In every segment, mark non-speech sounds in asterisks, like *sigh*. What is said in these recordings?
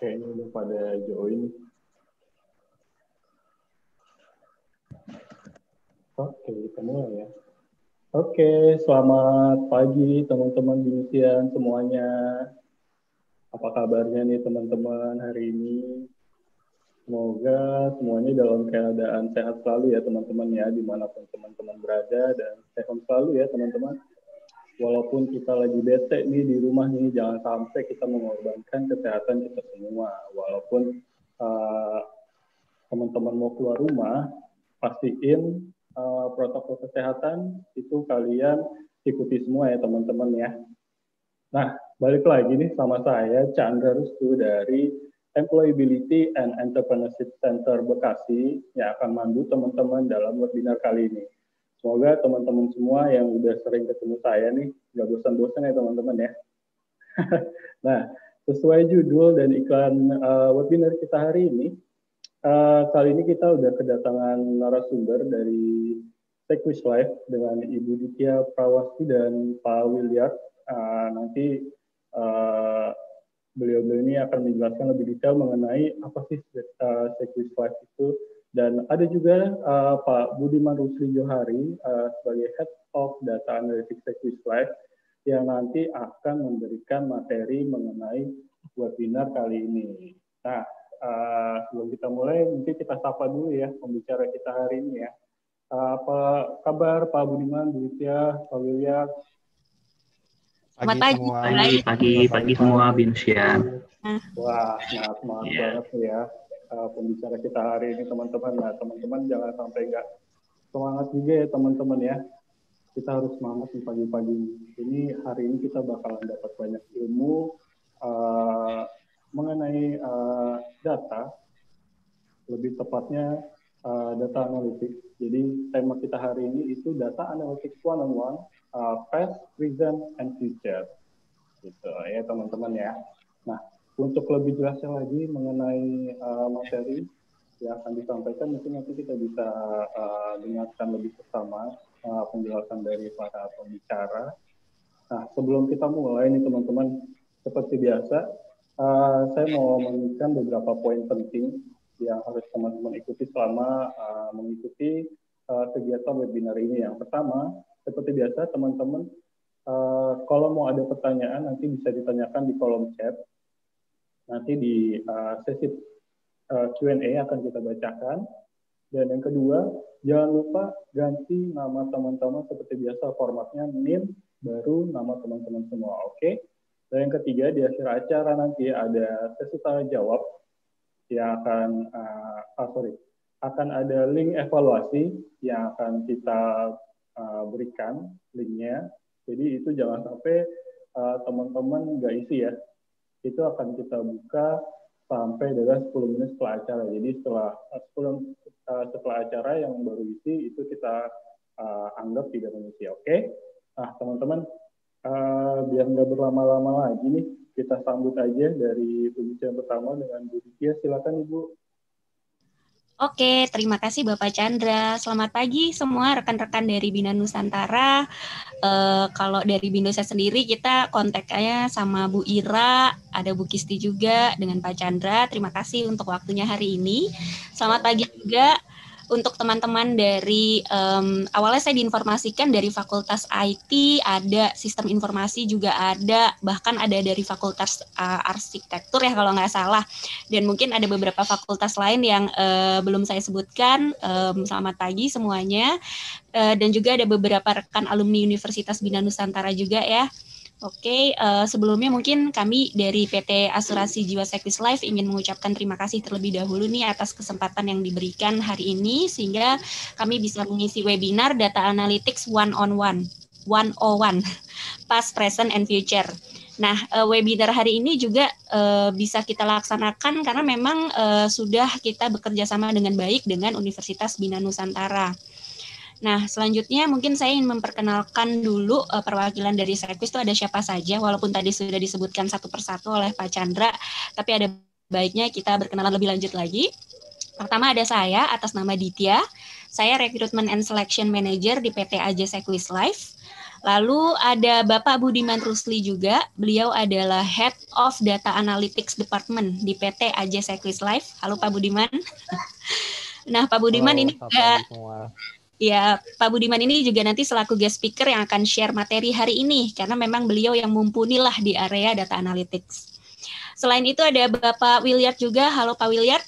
Kayaknya udah pada join. Oke, kita mulai ya. Oke, selamat pagi teman-teman Binisian semuanya. Apa kabarnya nih teman-teman hari ini? Semoga semuanya dalam keadaan sehat selalu ya teman-teman ya, dimanapun teman-teman berada dan sehat selalu ya teman-teman walaupun kita lagi bete nih di rumah nih jangan sampai kita mengorbankan kesehatan kita semua walaupun uh, teman-teman mau keluar rumah pastiin uh, protokol kesehatan itu kalian ikuti semua ya teman-teman ya nah balik lagi nih sama saya Chandra Rustu dari Employability and Entrepreneurship Center Bekasi yang akan mandu teman-teman dalam webinar kali ini. Semoga teman-teman semua yang udah sering ketemu saya nih nggak bosan-bosan ya teman-teman ya. *laughs* nah, sesuai judul dan iklan uh, webinar kita hari ini, uh, kali ini kita udah kedatangan narasumber dari Techwish Life dengan Ibu Ditya Prawasti dan Pak Wiliar. Uh, eh, nanti beliau beliau-beliau ini akan menjelaskan lebih detail mengenai apa sih uh, Techwish Life itu, dan ada juga uh, Pak Budiman Rusli Johari uh, sebagai Head of Data Analytics at Westlife yang nanti akan memberikan materi mengenai webinar kali ini. Nah, uh, sebelum kita mulai, mungkin kita sapa dulu ya pembicara kita hari ini ya. Uh, apa kabar Pak Budiman, Bu Tia, Pak William? Pagi, pagi Pagi, pagi, pagi semua, Binusia. Wah, nah, semangat yeah. banget ya uh, pembicara kita hari ini teman-teman. Nah teman-teman jangan sampai nggak semangat juga ya teman-teman ya. Kita harus semangat di pagi-pagi ini. Hari ini kita bakalan dapat banyak ilmu uh, mengenai uh, data, lebih tepatnya uh, data analitik. Jadi tema kita hari ini itu data analitik one on one, uh, past, present, and future. Gitu ya teman-teman ya. Nah untuk lebih jelasnya lagi mengenai uh, materi yang akan disampaikan mungkin nanti kita bisa uh, dengarkan lebih bersama uh, penjelasan dari para pembicara. Nah, sebelum kita mulai nih teman-teman, seperti biasa, uh, saya mau mengingatkan beberapa poin penting yang harus teman-teman ikuti selama uh, mengikuti uh, kegiatan webinar ini. Yang pertama, seperti biasa teman-teman, uh, kalau mau ada pertanyaan nanti bisa ditanyakan di kolom chat nanti di eh, sesi eh, Q&A akan kita bacakan. Dan yang kedua, jangan lupa ganti nama teman-teman seperti biasa formatnya NIM, baru nama teman-teman semua, oke? Okay? Dan yang ketiga, di akhir acara nanti ada sesi tanya jawab yang akan, uh, ah, sorry, akan ada link evaluasi yang akan kita uh, berikan linknya. Jadi itu jangan sampai teman-teman uh, nggak -teman isi ya, itu akan kita buka sampai dengan 10 menit setelah acara. Jadi setelah 10 eh, eh, setelah acara yang baru isi itu kita uh, anggap tidak mengisi. Oke, okay? nah teman-teman uh, biar nggak berlama-lama lagi nih kita sambut aja dari pembicaraan pertama dengan Bu Dikia. Silakan Ibu. Oke, terima kasih Bapak Chandra. Selamat pagi semua rekan-rekan dari Bina Nusantara. E, kalau dari Bina saya sendiri kita kontaknya sama Bu Ira, ada Bu Kisti juga dengan Pak Chandra. Terima kasih untuk waktunya hari ini. Selamat pagi juga untuk teman-teman dari um, awalnya saya diinformasikan dari Fakultas IT ada sistem informasi juga ada bahkan ada dari Fakultas uh, Arsitektur ya kalau nggak salah dan mungkin ada beberapa fakultas lain yang uh, belum saya sebutkan um, selamat pagi semuanya uh, dan juga ada beberapa rekan alumni Universitas Bina Nusantara juga ya. Oke, okay, uh, eh, sebelumnya mungkin kami dari PT Asuransi Jiwa Service Life ingin mengucapkan terima kasih terlebih dahulu nih atas kesempatan yang diberikan hari ini sehingga kami bisa mengisi webinar Data Analytics One on One One on One, *laughs* Past, Present and Future. Nah, eh, webinar hari ini juga uh, bisa kita laksanakan karena memang uh, sudah kita bekerja sama dengan baik dengan Universitas Bina Nusantara. Nah, selanjutnya mungkin saya ingin memperkenalkan dulu uh, perwakilan dari Sekwis itu ada siapa saja, walaupun tadi sudah disebutkan satu persatu oleh Pak Chandra, tapi ada baiknya kita berkenalan lebih lanjut lagi. Pertama ada saya atas nama Ditya, saya Recruitment and Selection Manager di PT AJ Sekwis Life. Lalu ada Bapak Budiman Rusli juga, beliau adalah Head of Data Analytics Department di PT AJ Sekwis Life. Halo Pak Budiman. *laughs* Nah Pak Budiman Halo, ini juga Ya, Pak Budiman ini juga nanti selaku guest speaker yang akan share materi hari ini karena memang beliau yang mumpunilah di area data analytics. Selain itu ada Bapak Williard juga. Halo Pak Williard.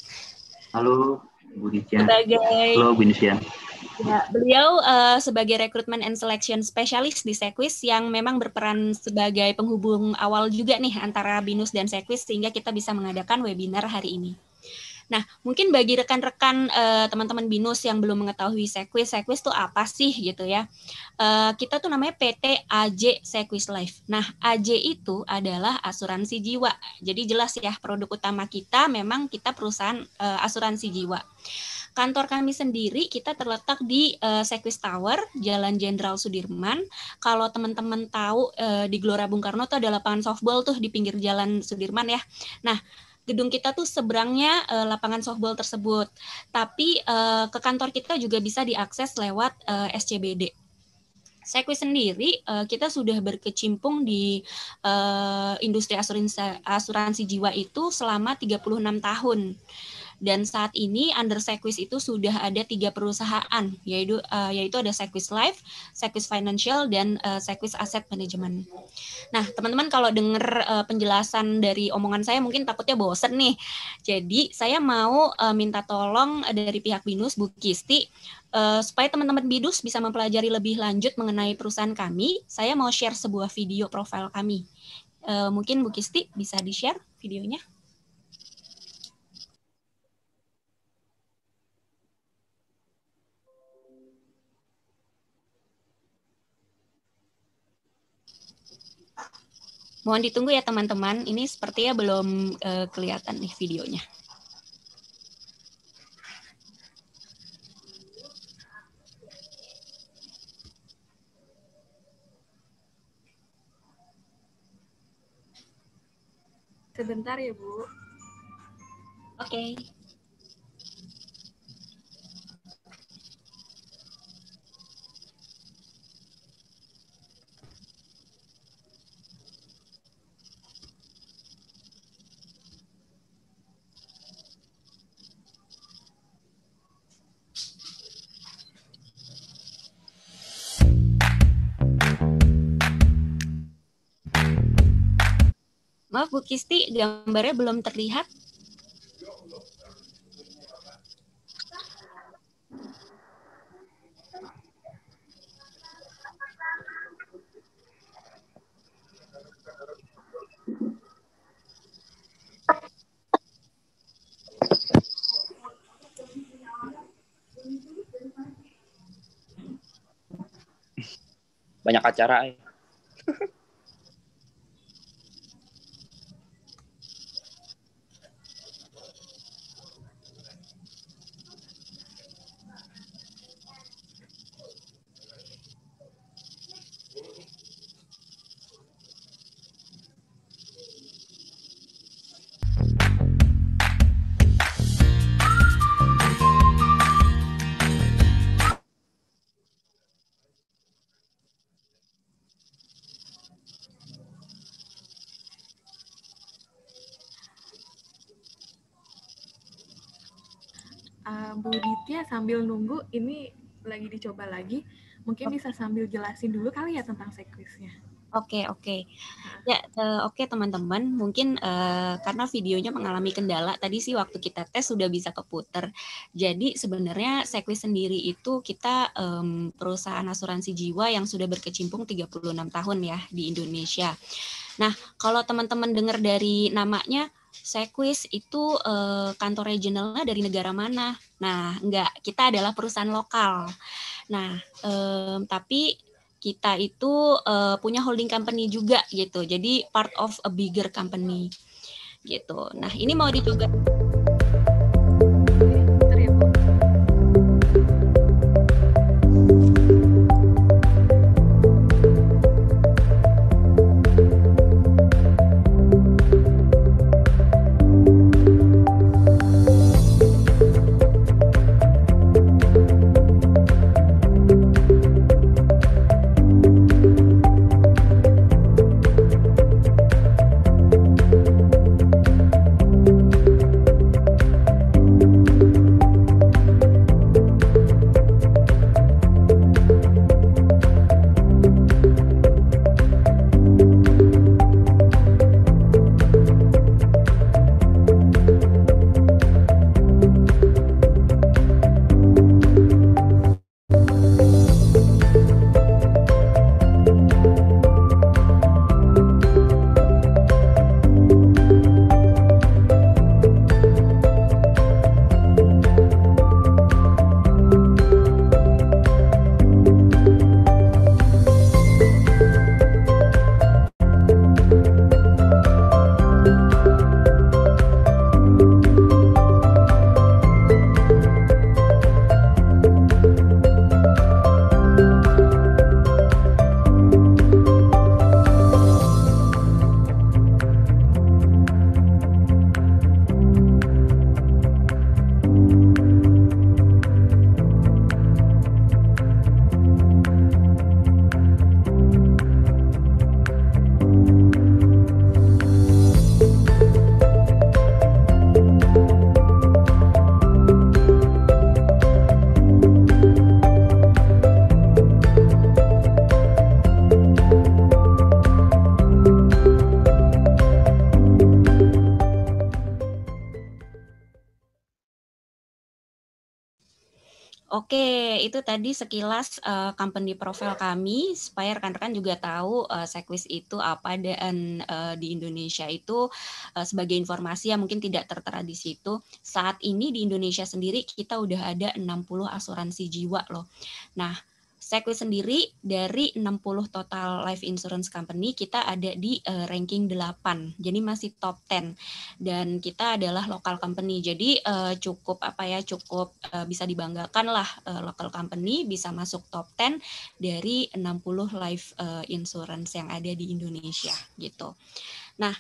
Halo Bu Halo Bu Ya, beliau uh, sebagai recruitment and selection specialist di Sequis yang memang berperan sebagai penghubung awal juga nih antara Binus dan Sequis sehingga kita bisa mengadakan webinar hari ini. Nah, mungkin bagi rekan-rekan uh, teman-teman BINUS yang belum mengetahui Sequis, Sequis itu apa sih gitu ya. Uh, kita tuh namanya PT AJ Sequis Life. Nah, AJ itu adalah asuransi jiwa. Jadi jelas ya produk utama kita memang kita perusahaan uh, asuransi jiwa. Kantor kami sendiri kita terletak di uh, Sequis Tower, Jalan Jenderal Sudirman. Kalau teman-teman tahu uh, di Gelora Bung Karno tuh ada lapangan softball tuh di pinggir Jalan Sudirman ya. Nah, gedung kita tuh seberangnya uh, lapangan softball tersebut. Tapi uh, ke kantor kita juga bisa diakses lewat uh, eh, SCBD. Sekwi sendiri kita sudah berkecimpung di industri asuransi, jiwa itu selama 36 tahun. Dan saat ini under Sequis itu sudah ada tiga perusahaan, yaitu, uh, yaitu ada Sequis Life, Sequis Financial, dan uh, Sequis Asset Management. Nah, teman-teman kalau dengar uh, eh, penjelasan dari omongan saya mungkin takutnya bosen nih. Jadi saya mau uh, minta tolong dari pihak Binus, Bu Kisti, uh, supaya teman-teman Bidus bisa mempelajari lebih lanjut mengenai perusahaan kami, saya mau share sebuah video profil kami. Uh, mungkin Bu Kisti bisa di-share videonya. Mohon ditunggu ya teman-teman. Ini sepertinya belum uh, kelihatan nih videonya. Sebentar ya, Bu. Oke. Okay. Maaf Bu Kisti, gambarnya belum terlihat. Banyak acara. Ya. *laughs* enaknya sambil nunggu ini lagi dicoba lagi, mungkin bisa sambil jelasin dulu kali ya tentang sekuisnya. Oke okay, oke okay. ya uh, oke okay, teman-teman mungkin uh, karena videonya mengalami kendala tadi sih waktu kita tes sudah bisa keputer jadi sebenarnya Seklis sendiri itu kita um, perusahaan asuransi jiwa yang sudah berkecimpung 36 tahun ya di Indonesia. Nah kalau teman-teman dengar dari namanya saya kuis itu eh, kantor regionalnya dari negara mana? Nah, enggak, kita adalah perusahaan lokal. Nah, eh, tapi kita itu eh, punya holding company juga gitu. Jadi part of a bigger company gitu. Nah, ini mau ditugaskan. itu tadi sekilas uh, company profile kami supaya rekan-rekan juga tahu uh, eh, Sekwis itu apa dan uh, di Indonesia itu uh, sebagai informasi yang mungkin tidak tertera di situ. Saat ini di Indonesia sendiri kita udah ada 60 asuransi jiwa loh. Nah, Sekwi sendiri dari 60 total life insurance company kita ada di uh, ranking 8. Jadi masih top 10 dan kita adalah lokal company. Jadi uh, cukup apa ya cukup uh, bisa dibanggakan lah uh, local company bisa masuk top 10 dari 60 life uh, insurance yang ada di Indonesia gitu. Nah,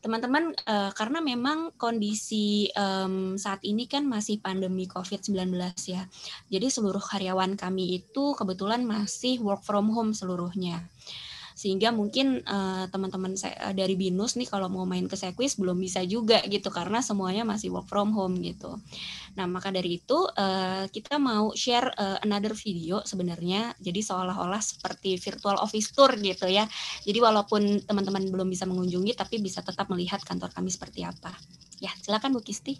teman-teman uh, karena memang kondisi um, saat ini kan masih pandemi COVID-19 ya. Jadi seluruh karyawan kami itu kebetulan masih work from home seluruhnya sehingga mungkin uh, teman-teman saya, eh, dari binus nih kalau mau main ke sekwis belum bisa juga gitu karena semuanya masih work from home gitu nah maka dari itu uh, kita mau share uh, another video sebenarnya jadi seolah-olah seperti virtual office tour gitu ya jadi walaupun teman-teman belum bisa mengunjungi tapi bisa tetap melihat kantor kami seperti apa ya silakan Bu Kisti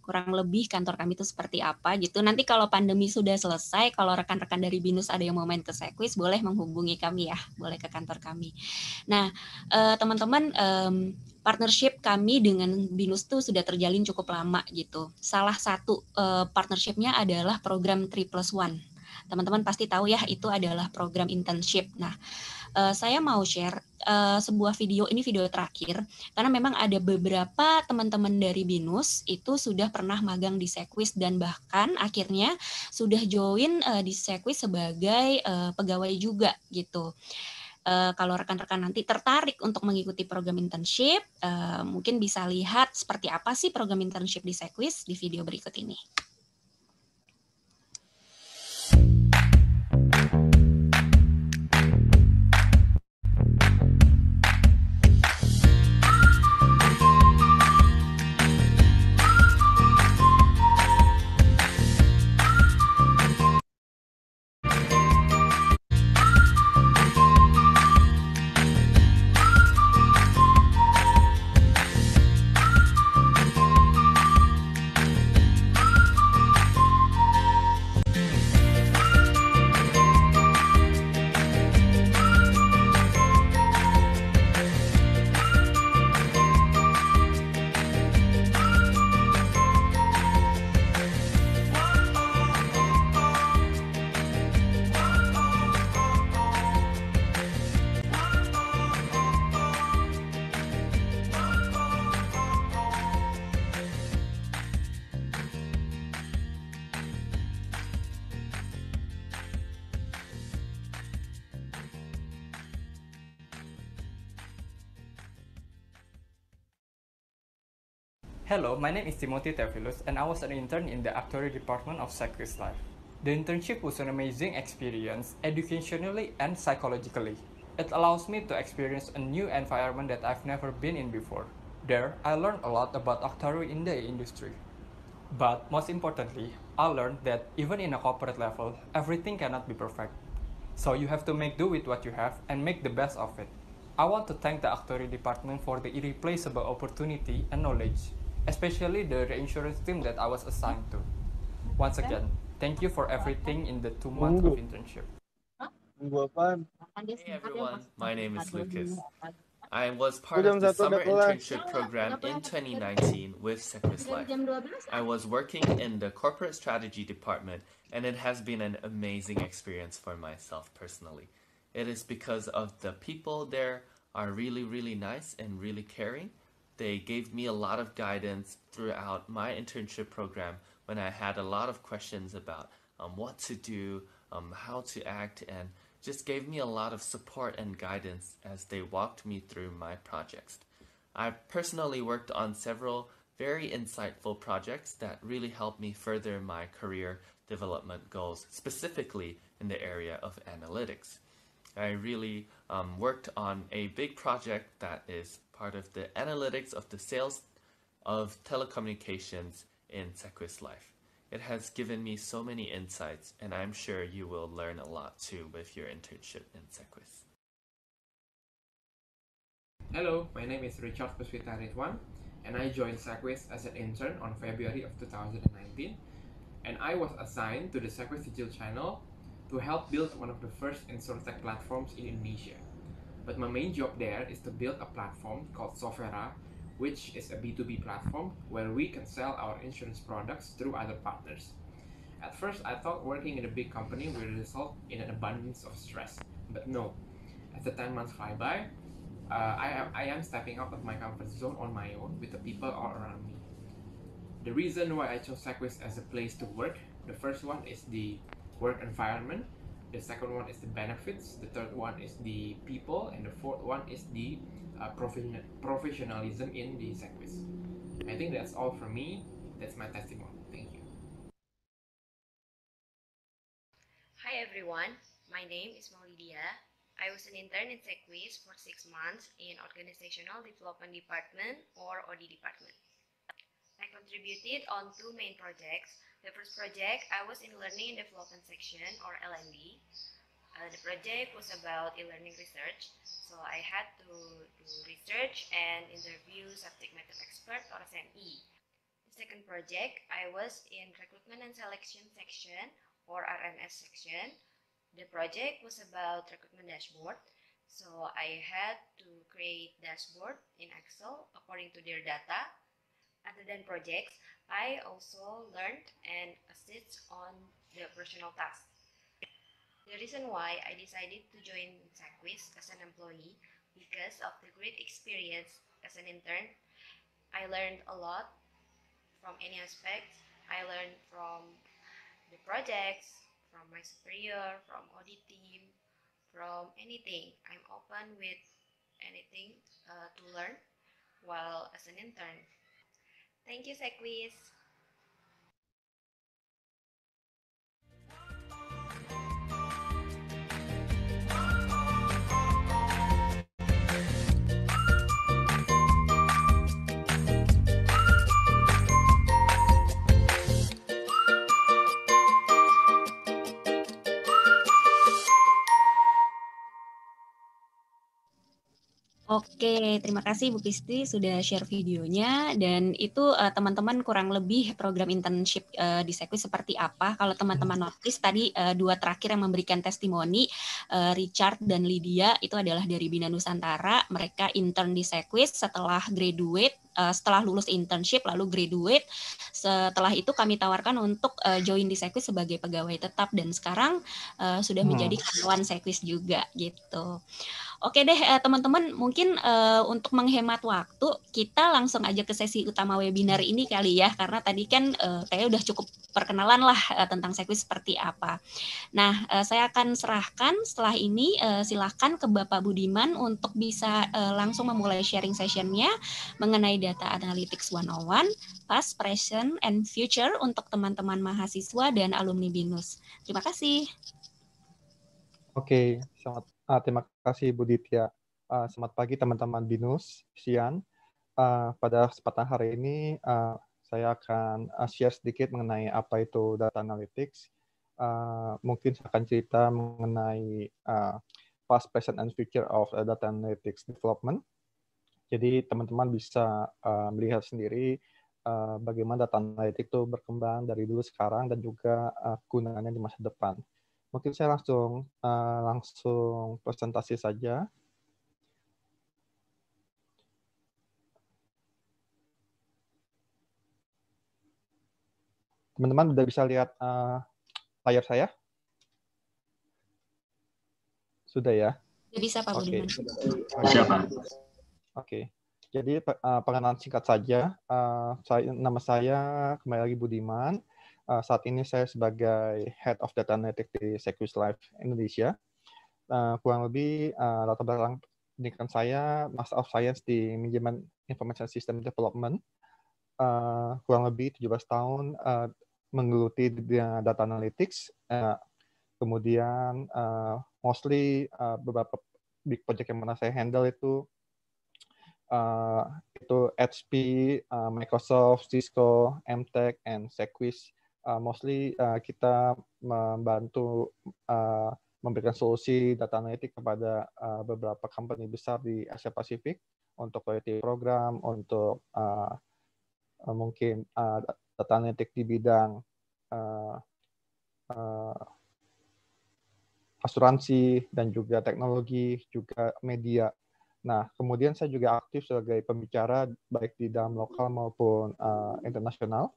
kurang lebih kantor kami itu seperti apa gitu. Nanti kalau pandemi sudah selesai, kalau rekan-rekan dari BINUS ada yang mau main ke Sekwis, boleh menghubungi kami ya, boleh ke kantor kami. Nah, eh, teman-teman, partnership kami dengan BINUS itu sudah terjalin cukup lama gitu. Salah satu eh, partnershipnya adalah program 3 plus 1 teman-teman pasti tahu ya itu adalah program internship. Nah, uh, saya mau share uh, sebuah video ini video terakhir karena memang ada beberapa teman-teman dari Binus itu sudah pernah magang di Sekwis dan bahkan akhirnya sudah join uh, di Sekwis sebagai uh, pegawai juga gitu. Uh, kalau rekan-rekan nanti tertarik untuk mengikuti program internship, uh, mungkin bisa lihat seperti apa sih program internship di Sekwis di video berikut ini. Hello, my name is Timothy Tevilus and I was an intern in the Actuary Department of Cyclist Life. The internship was an amazing experience, educationally and psychologically. It allows me to experience a new environment that I've never been in before. There, I learned a lot about actuary in the industry. But most importantly, I learned that even in a corporate level, everything cannot be perfect. So you have to make do with what you have and make the best of it. I want to thank the Actuary Department for the irreplaceable opportunity and knowledge especially the reinsurance team that I was assigned to. Once again, thank you for everything in the two months of internship. Hey everyone, my name is Lucas. I was part of the summer internship program in 2019 with Secris Life. I was working in the corporate strategy department, and it has been an amazing experience for myself personally. It is because of the people there are really, really nice and really caring, they gave me a lot of guidance throughout my internship program when I had a lot of questions about um, what to do, um, how to act, and just gave me a lot of support and guidance as they walked me through my projects. i personally worked on several very insightful projects that really helped me further my career development goals, specifically in the area of analytics. I really um, worked on a big project that is part of the analytics of the sales of telecommunications in Sequist Life. It has given me so many insights, and I'm sure you will learn a lot too with your internship in Sequist. Hello, my name is Richard Puspita Ridwan, and I joined Sequist as an intern on February of 2019, and I was assigned to the Sequist Digital channel to help build one of the first InsurTech platforms in Indonesia. But my main job there is to build a platform called Sofera, which is a B2B platform where we can sell our insurance products through other partners. At first, I thought working in a big company will result in an abundance of stress, but no. As the 10 months fly by, uh, I, am, I am stepping out of my comfort zone on my own with the people all around me. The reason why I chose Segwit as a place to work, the first one is the work environment the second one is the benefits, the third one is the people, and the fourth one is the uh, professionalism in the service. I think that's all from me. That's my testimony. Thank you. Hi everyone, my name is Maulidia. I was an intern in SecWiz for six months in Organizational Development Department or OD Department. I contributed on two main projects the first project, I was in Learning and Development section or LND. Uh, the project was about e-learning research, so I had to do research and interview subject matter expert or SME. The second project, I was in Recruitment and Selection section or RMS section. The project was about recruitment dashboard, so I had to create dashboard in Excel according to their data. Other than projects, I also learned and assist on the personal tasks. The reason why I decided to join Saquis as an employee because of the great experience as an intern. I learned a lot from any aspect. I learned from the projects, from my superior, from audit team, from anything. I'm open with anything uh, to learn while as an intern. Thank you, Sequis. Oke, terima kasih Bu Pisti sudah share videonya dan itu teman eh, teman-teman kurang lebih program internship uh, di Sekwi seperti apa? Kalau teman-teman notice tadi uh, dua terakhir yang memberikan testimoni uh, Richard dan Lydia itu adalah dari Bina Nusantara, mereka intern di Sekwi setelah graduate setelah lulus internship lalu graduate setelah itu kami tawarkan untuk join di Sekwis sebagai pegawai tetap dan sekarang sudah hmm. menjadi karyawan Sekwis juga gitu. Oke deh eh, teman-teman, mungkin uh, untuk menghemat waktu kita langsung aja ke sesi utama webinar ini kali ya, karena tadi kan uh, eh, saya udah cukup perkenalan lah uh, tentang sekuis seperti apa. Nah, uh, saya akan serahkan setelah ini uh, silahkan ke Bapak Budiman untuk bisa uh, langsung memulai sharing sessionnya mengenai data analytics 101, past, present, and future untuk teman-teman mahasiswa dan alumni BINUS. Terima kasih. Oke, selamat. ah, terima kasih Bu Ditya. Uh, selamat pagi teman-teman BINUS, Sian. Uh, pada kesempatan hari ini, uh, saya akan share sedikit mengenai apa itu data analytics. Uh, mungkin saya akan cerita mengenai uh, past, present, and future of uh, data analytics development. Jadi teman-teman bisa uh, melihat sendiri uh, bagaimana data analytics itu berkembang dari dulu sekarang dan juga uh, gunanya di masa depan. Mungkin saya langsung uh, langsung presentasi saja. Teman-teman sudah bisa lihat uh, layar saya? Sudah ya? Sudah bisa Pak Oke. Okay. Oke. Okay. Jadi uh, pengenalan singkat saja. Uh, saya, nama saya kembali lagi Budiman Uh, saat ini saya sebagai Head of Data Analytics di Secus Life Indonesia. Uh, kurang lebih uh, latar belakang pendidikan saya Master of Science di Manajemen Information System Development. Uh, kurang lebih 17 tahun uh, menggeluti data analytics. Uh, kemudian uh, mostly uh, beberapa big project yang pernah saya handle itu uh, itu HP, uh, Microsoft, Cisco, MTech, and Sequis uh, mostly uh, kita membantu uh, memberikan solusi data analitik kepada uh, beberapa company besar di Asia Pasifik untuk loyalty program, untuk uh, mungkin uh, data analitik di bidang uh, uh, asuransi dan juga teknologi, juga media. Nah, kemudian saya juga aktif sebagai pembicara baik di dalam lokal maupun uh, internasional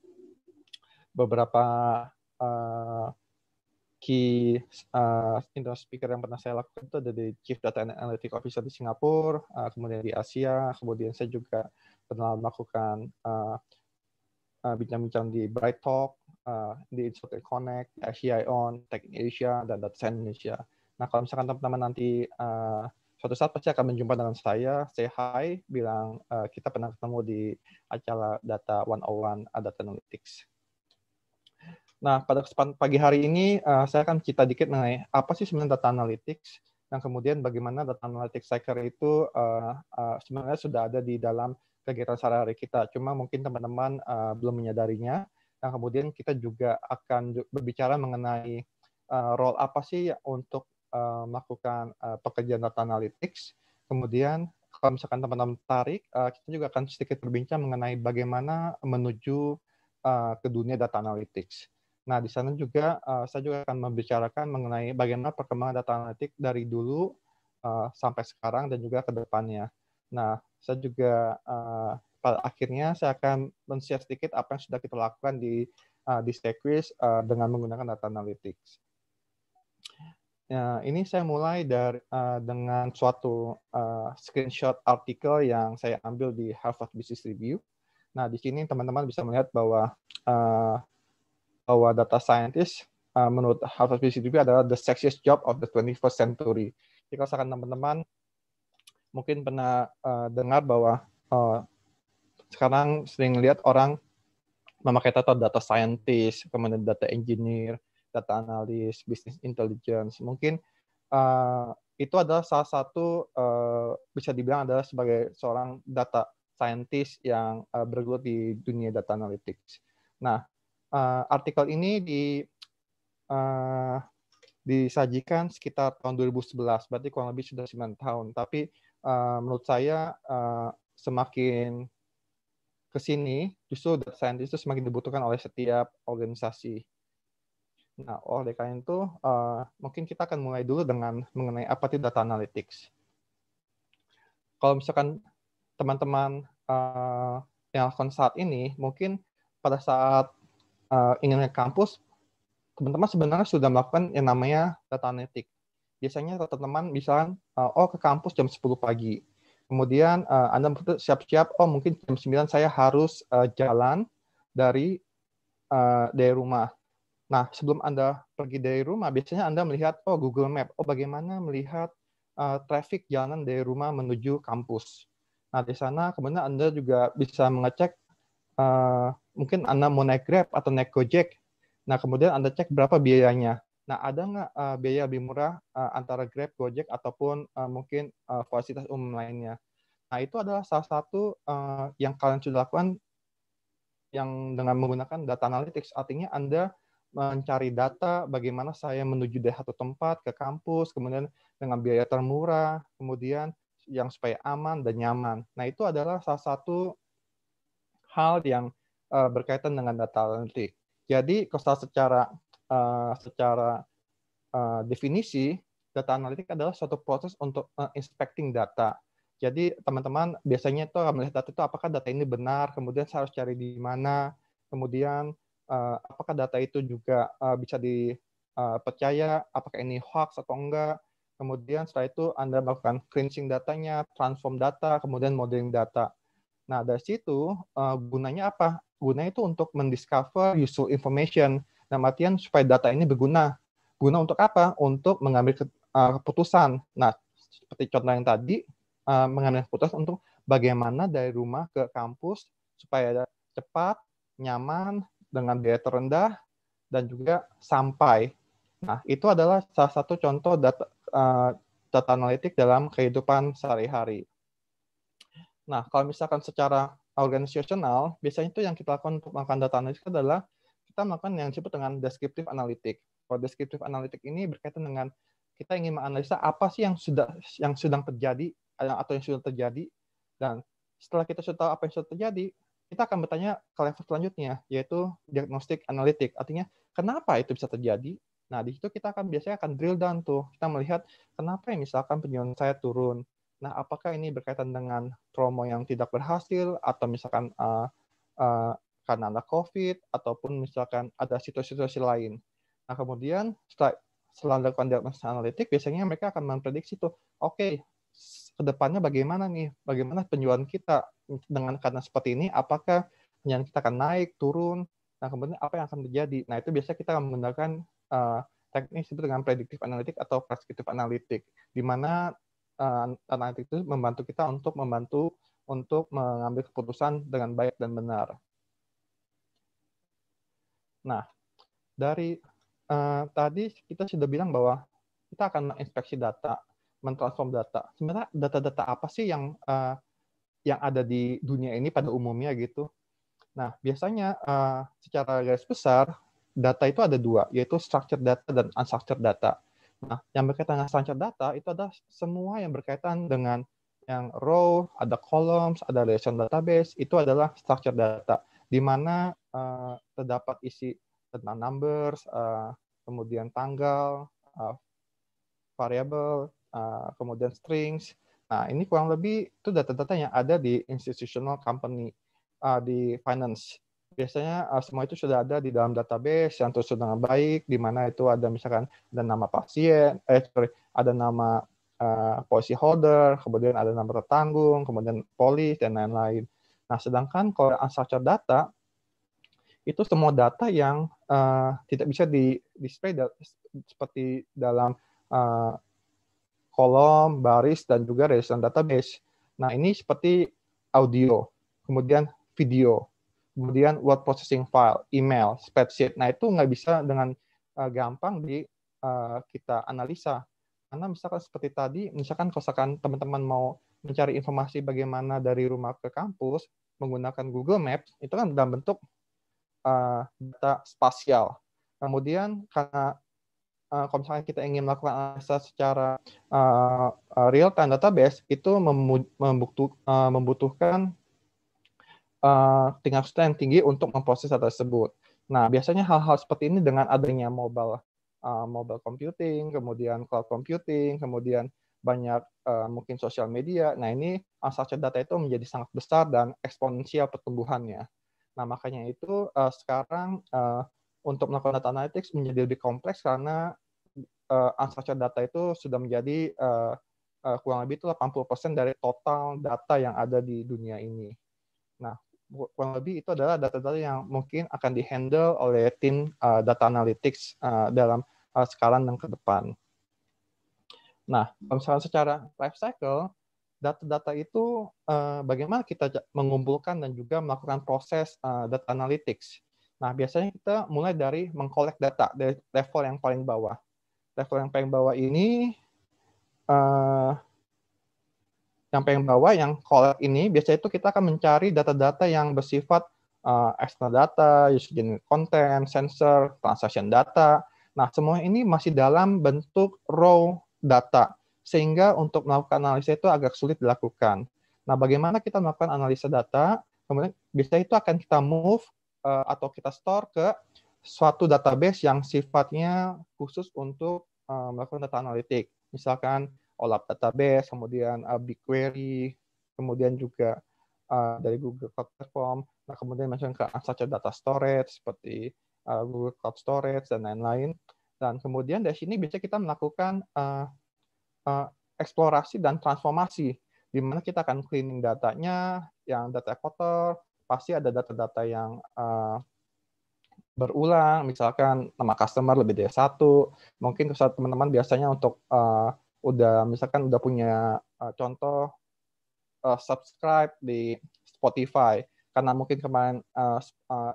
beberapa uh, key uh, indoor speaker yang pernah saya lakukan itu ada di Chief Data and Analytics Officer di Singapura, uh, kemudian di Asia, kemudian saya juga pernah melakukan bincang bincang-bincang di Bright Talk, uh, di Institute Connect, ASEAN On, Tech in Asia, dan Data Science Indonesia. Nah, kalau misalkan teman-teman nanti uh, suatu saat pasti akan menjumpai dengan saya, say hi, bilang uh, kita pernah ketemu di acara Data 101 uh, Data Analytics. Nah, pada kesempatan pagi hari ini uh, saya akan cerita dikit mengenai apa sih sebenarnya data analytics dan kemudian bagaimana data analytics cycle itu uh, uh, sebenarnya sudah ada di dalam kegiatan sehari-hari kita. Cuma mungkin teman-teman uh, belum menyadarinya. Dan nah, kemudian kita juga akan berbicara mengenai uh, role apa sih untuk uh, melakukan uh, pekerjaan data analytics. Kemudian kalau misalkan teman-teman tertarik, uh, kita juga akan sedikit berbincang mengenai bagaimana menuju uh, ke dunia data analytics. Nah, di sana juga uh, saya juga akan membicarakan mengenai bagaimana perkembangan data analitik dari dulu uh, sampai sekarang dan juga ke depannya. Nah, saya juga uh, pada akhirnya saya akan men-share sedikit apa yang sudah kita lakukan di uh, di Sequis uh, dengan menggunakan data analytics. Nah, ini saya mulai dari uh, dengan suatu uh, screenshot artikel yang saya ambil di Harvard Business Review. Nah, di sini teman-teman bisa melihat bahwa uh, bahwa data scientist uh, menurut Harvard Business Review adalah the sexiest job of the 21st century. Jika misalkan teman-teman mungkin pernah uh, dengar bahwa uh, sekarang sering lihat orang memakai kata data scientist, kemudian data engineer, data analis, business intelligence. Mungkin uh, itu adalah salah satu uh, bisa dibilang adalah sebagai seorang data scientist yang uh, bergelut di dunia data analytics. Nah, uh, artikel ini di uh, disajikan sekitar tahun 2011, berarti kurang lebih sudah 9 tahun. Tapi uh, menurut saya uh, semakin ke sini justru data scientist itu semakin dibutuhkan oleh setiap organisasi. Nah, oleh karena itu uh, mungkin kita akan mulai dulu dengan mengenai apa itu data analytics. Kalau misalkan teman-teman uh, yang lakukan saat ini, mungkin pada saat uh, eh, ingin ke kampus, teman-teman sebenarnya sudah melakukan yang namanya data analytic. Biasanya teman-teman bisa, uh, oh ke kampus jam 10 pagi. Kemudian uh, Anda siap-siap, oh mungkin jam 9 saya harus uh, jalan dari uh, dari rumah. Nah, sebelum Anda pergi dari rumah, biasanya Anda melihat, oh Google Map, oh bagaimana melihat uh, traffic jalanan dari rumah menuju kampus. Nah, di sana kemudian Anda juga bisa mengecek uh, mungkin Anda mau naik Grab atau naik Gojek. Nah, kemudian Anda cek berapa biayanya. Nah, ada nggak uh, biaya lebih murah uh, antara Grab, Gojek, ataupun uh, mungkin uh, fasilitas umum lainnya? Nah, itu adalah salah satu uh, yang kalian sudah lakukan yang dengan menggunakan data analytics. Artinya Anda mencari data bagaimana saya menuju dari satu tempat ke kampus, kemudian dengan biaya termurah, kemudian yang supaya aman dan nyaman. Nah, itu adalah salah satu hal yang uh, berkaitan dengan data analitik. Jadi kalau secara uh, secara uh, definisi data analitik adalah suatu proses untuk uh, inspecting data. Jadi teman-teman biasanya itu melihat data itu apakah data ini benar, kemudian saya harus cari di mana, kemudian uh, apakah data itu juga uh, bisa dipercaya, apakah ini hoax atau enggak, kemudian setelah itu Anda melakukan cleansing datanya, transform data, kemudian modeling data. Nah, dari situ uh, gunanya apa? Gunanya itu untuk mendiscover useful information. Nah, artian supaya data ini berguna. Guna untuk apa? Untuk mengambil ke, uh, keputusan. Nah, seperti contoh yang tadi, uh, mengambil keputusan untuk bagaimana dari rumah ke kampus supaya cepat, nyaman, dengan biaya terendah, dan juga sampai. Nah, itu adalah salah satu contoh data, uh, data analitik dalam kehidupan sehari-hari. Nah, kalau misalkan secara organisasional, biasanya itu yang kita lakukan untuk melakukan data analisis adalah kita melakukan yang disebut dengan descriptive analytic. Kalau descriptive analytic ini berkaitan dengan kita ingin menganalisa apa sih yang sudah yang sedang terjadi eh, atau yang sudah terjadi dan setelah kita sudah tahu apa yang sudah terjadi, kita akan bertanya ke level selanjutnya yaitu diagnostik analitik. Artinya kenapa itu bisa terjadi? Nah, di situ kita akan biasanya akan drill down tuh. Kita melihat kenapa yang misalkan penjualan saya turun, Nah, apakah ini berkaitan dengan promo yang tidak berhasil atau misalkan uh, uh, karena ada COVID ataupun misalkan ada situasi-situasi lain. Nah, kemudian setelah, setelah dilakukan diagnosis analitik, biasanya mereka akan memprediksi tuh, oke, okay, kedepannya bagaimana nih, bagaimana penjualan kita dengan karena seperti ini, apakah penjualan kita akan naik, turun, nah kemudian apa yang akan terjadi. Nah, itu biasanya kita menggunakan uh, eh, teknik dengan predictive analitik atau prescriptive analitik di mana Eh, analitik itu membantu kita untuk membantu untuk mengambil keputusan dengan baik dan benar. Nah, dari uh, tadi kita sudah bilang bahwa kita akan menginspeksi data, mentransform data. Sebenarnya data-data apa sih yang uh, yang ada di dunia ini pada umumnya gitu? Nah, biasanya uh, secara garis besar data itu ada dua, yaitu structured data dan unstructured data. Nah, yang berkaitan dengan structured data itu ada semua yang berkaitan dengan yang row, ada columns, ada relation database, itu adalah structured data di mana uh, terdapat isi tentang numbers, uh, kemudian tanggal, uh, variable, uh, kemudian strings. Nah, ini kurang lebih itu data-data yang ada di institutional company, uh, di finance biasanya uh, semua itu sudah ada di dalam database yang tersusun dengan baik, di mana itu ada misalkan ada nama pasien, eh sorry, ada nama uh, policy holder, kemudian ada nama tertanggung, kemudian polis dan lain-lain. Nah, sedangkan kalau unstructured data itu semua data yang uh, tidak bisa di display da seperti dalam uh, kolom, baris dan juga register database. Nah, ini seperti audio, kemudian video, kemudian word processing file, email, spreadsheet. Nah itu nggak bisa dengan uh, gampang di uh, kita analisa. Karena misalkan seperti tadi, misalkan kalau teman-teman mau mencari informasi bagaimana dari rumah ke kampus menggunakan Google Maps, itu kan dalam bentuk uh, data spasial. Kemudian karena uh, kalau misalkan kita ingin melakukan analisa secara uh, real time database itu membutuh, uh, membutuhkan uh, tingkat yang tinggi untuk memproses data tersebut. Nah, biasanya hal-hal seperti ini dengan adanya mobile uh, mobile computing, kemudian cloud computing, kemudian banyak uh, mungkin sosial media. Nah, ini unstructured data itu menjadi sangat besar dan eksponensial pertumbuhannya. Nah, makanya itu uh, sekarang uh, untuk melakukan data analytics menjadi lebih kompleks karena uh, unstructured data itu sudah menjadi uh, uh, kurang lebih itu 80% dari total data yang ada di dunia ini kurang lebih itu adalah data-data yang mungkin akan dihandle oleh tim uh, data analytics uh, dalam uh, skala yang ke depan. Nah, misalnya secara life cycle, data-data itu uh, bagaimana kita mengumpulkan dan juga melakukan proses uh, data analytics. Nah, biasanya kita mulai dari mengkolek data dari level yang paling bawah. Level yang paling bawah ini uh, yang paling bawah yang collect ini biasanya itu kita akan mencari data-data yang bersifat uh, external data, user generated content, sensor, transaction data. Nah, semua ini masih dalam bentuk raw data sehingga untuk melakukan analisa itu agak sulit dilakukan. Nah, bagaimana kita melakukan analisa data? Kemudian biasanya itu akan kita move uh, atau kita store ke suatu database yang sifatnya khusus untuk uh, melakukan data analitik. Misalkan OLAP Database, kemudian uh, BigQuery, kemudian juga uh, dari Google Cloud Platform, nah kemudian masuk ke unstructured data storage seperti uh, Google Cloud Storage dan lain-lain. Dan kemudian dari sini bisa kita melakukan uh, uh, eksplorasi dan transformasi, di mana kita akan cleaning datanya, yang data kotor, pasti ada data-data yang uh, berulang, misalkan nama customer lebih dari satu. Mungkin teman-teman biasanya untuk uh, udah misalkan udah punya uh, contoh uh, subscribe di Spotify karena mungkin kemarin uh, uh,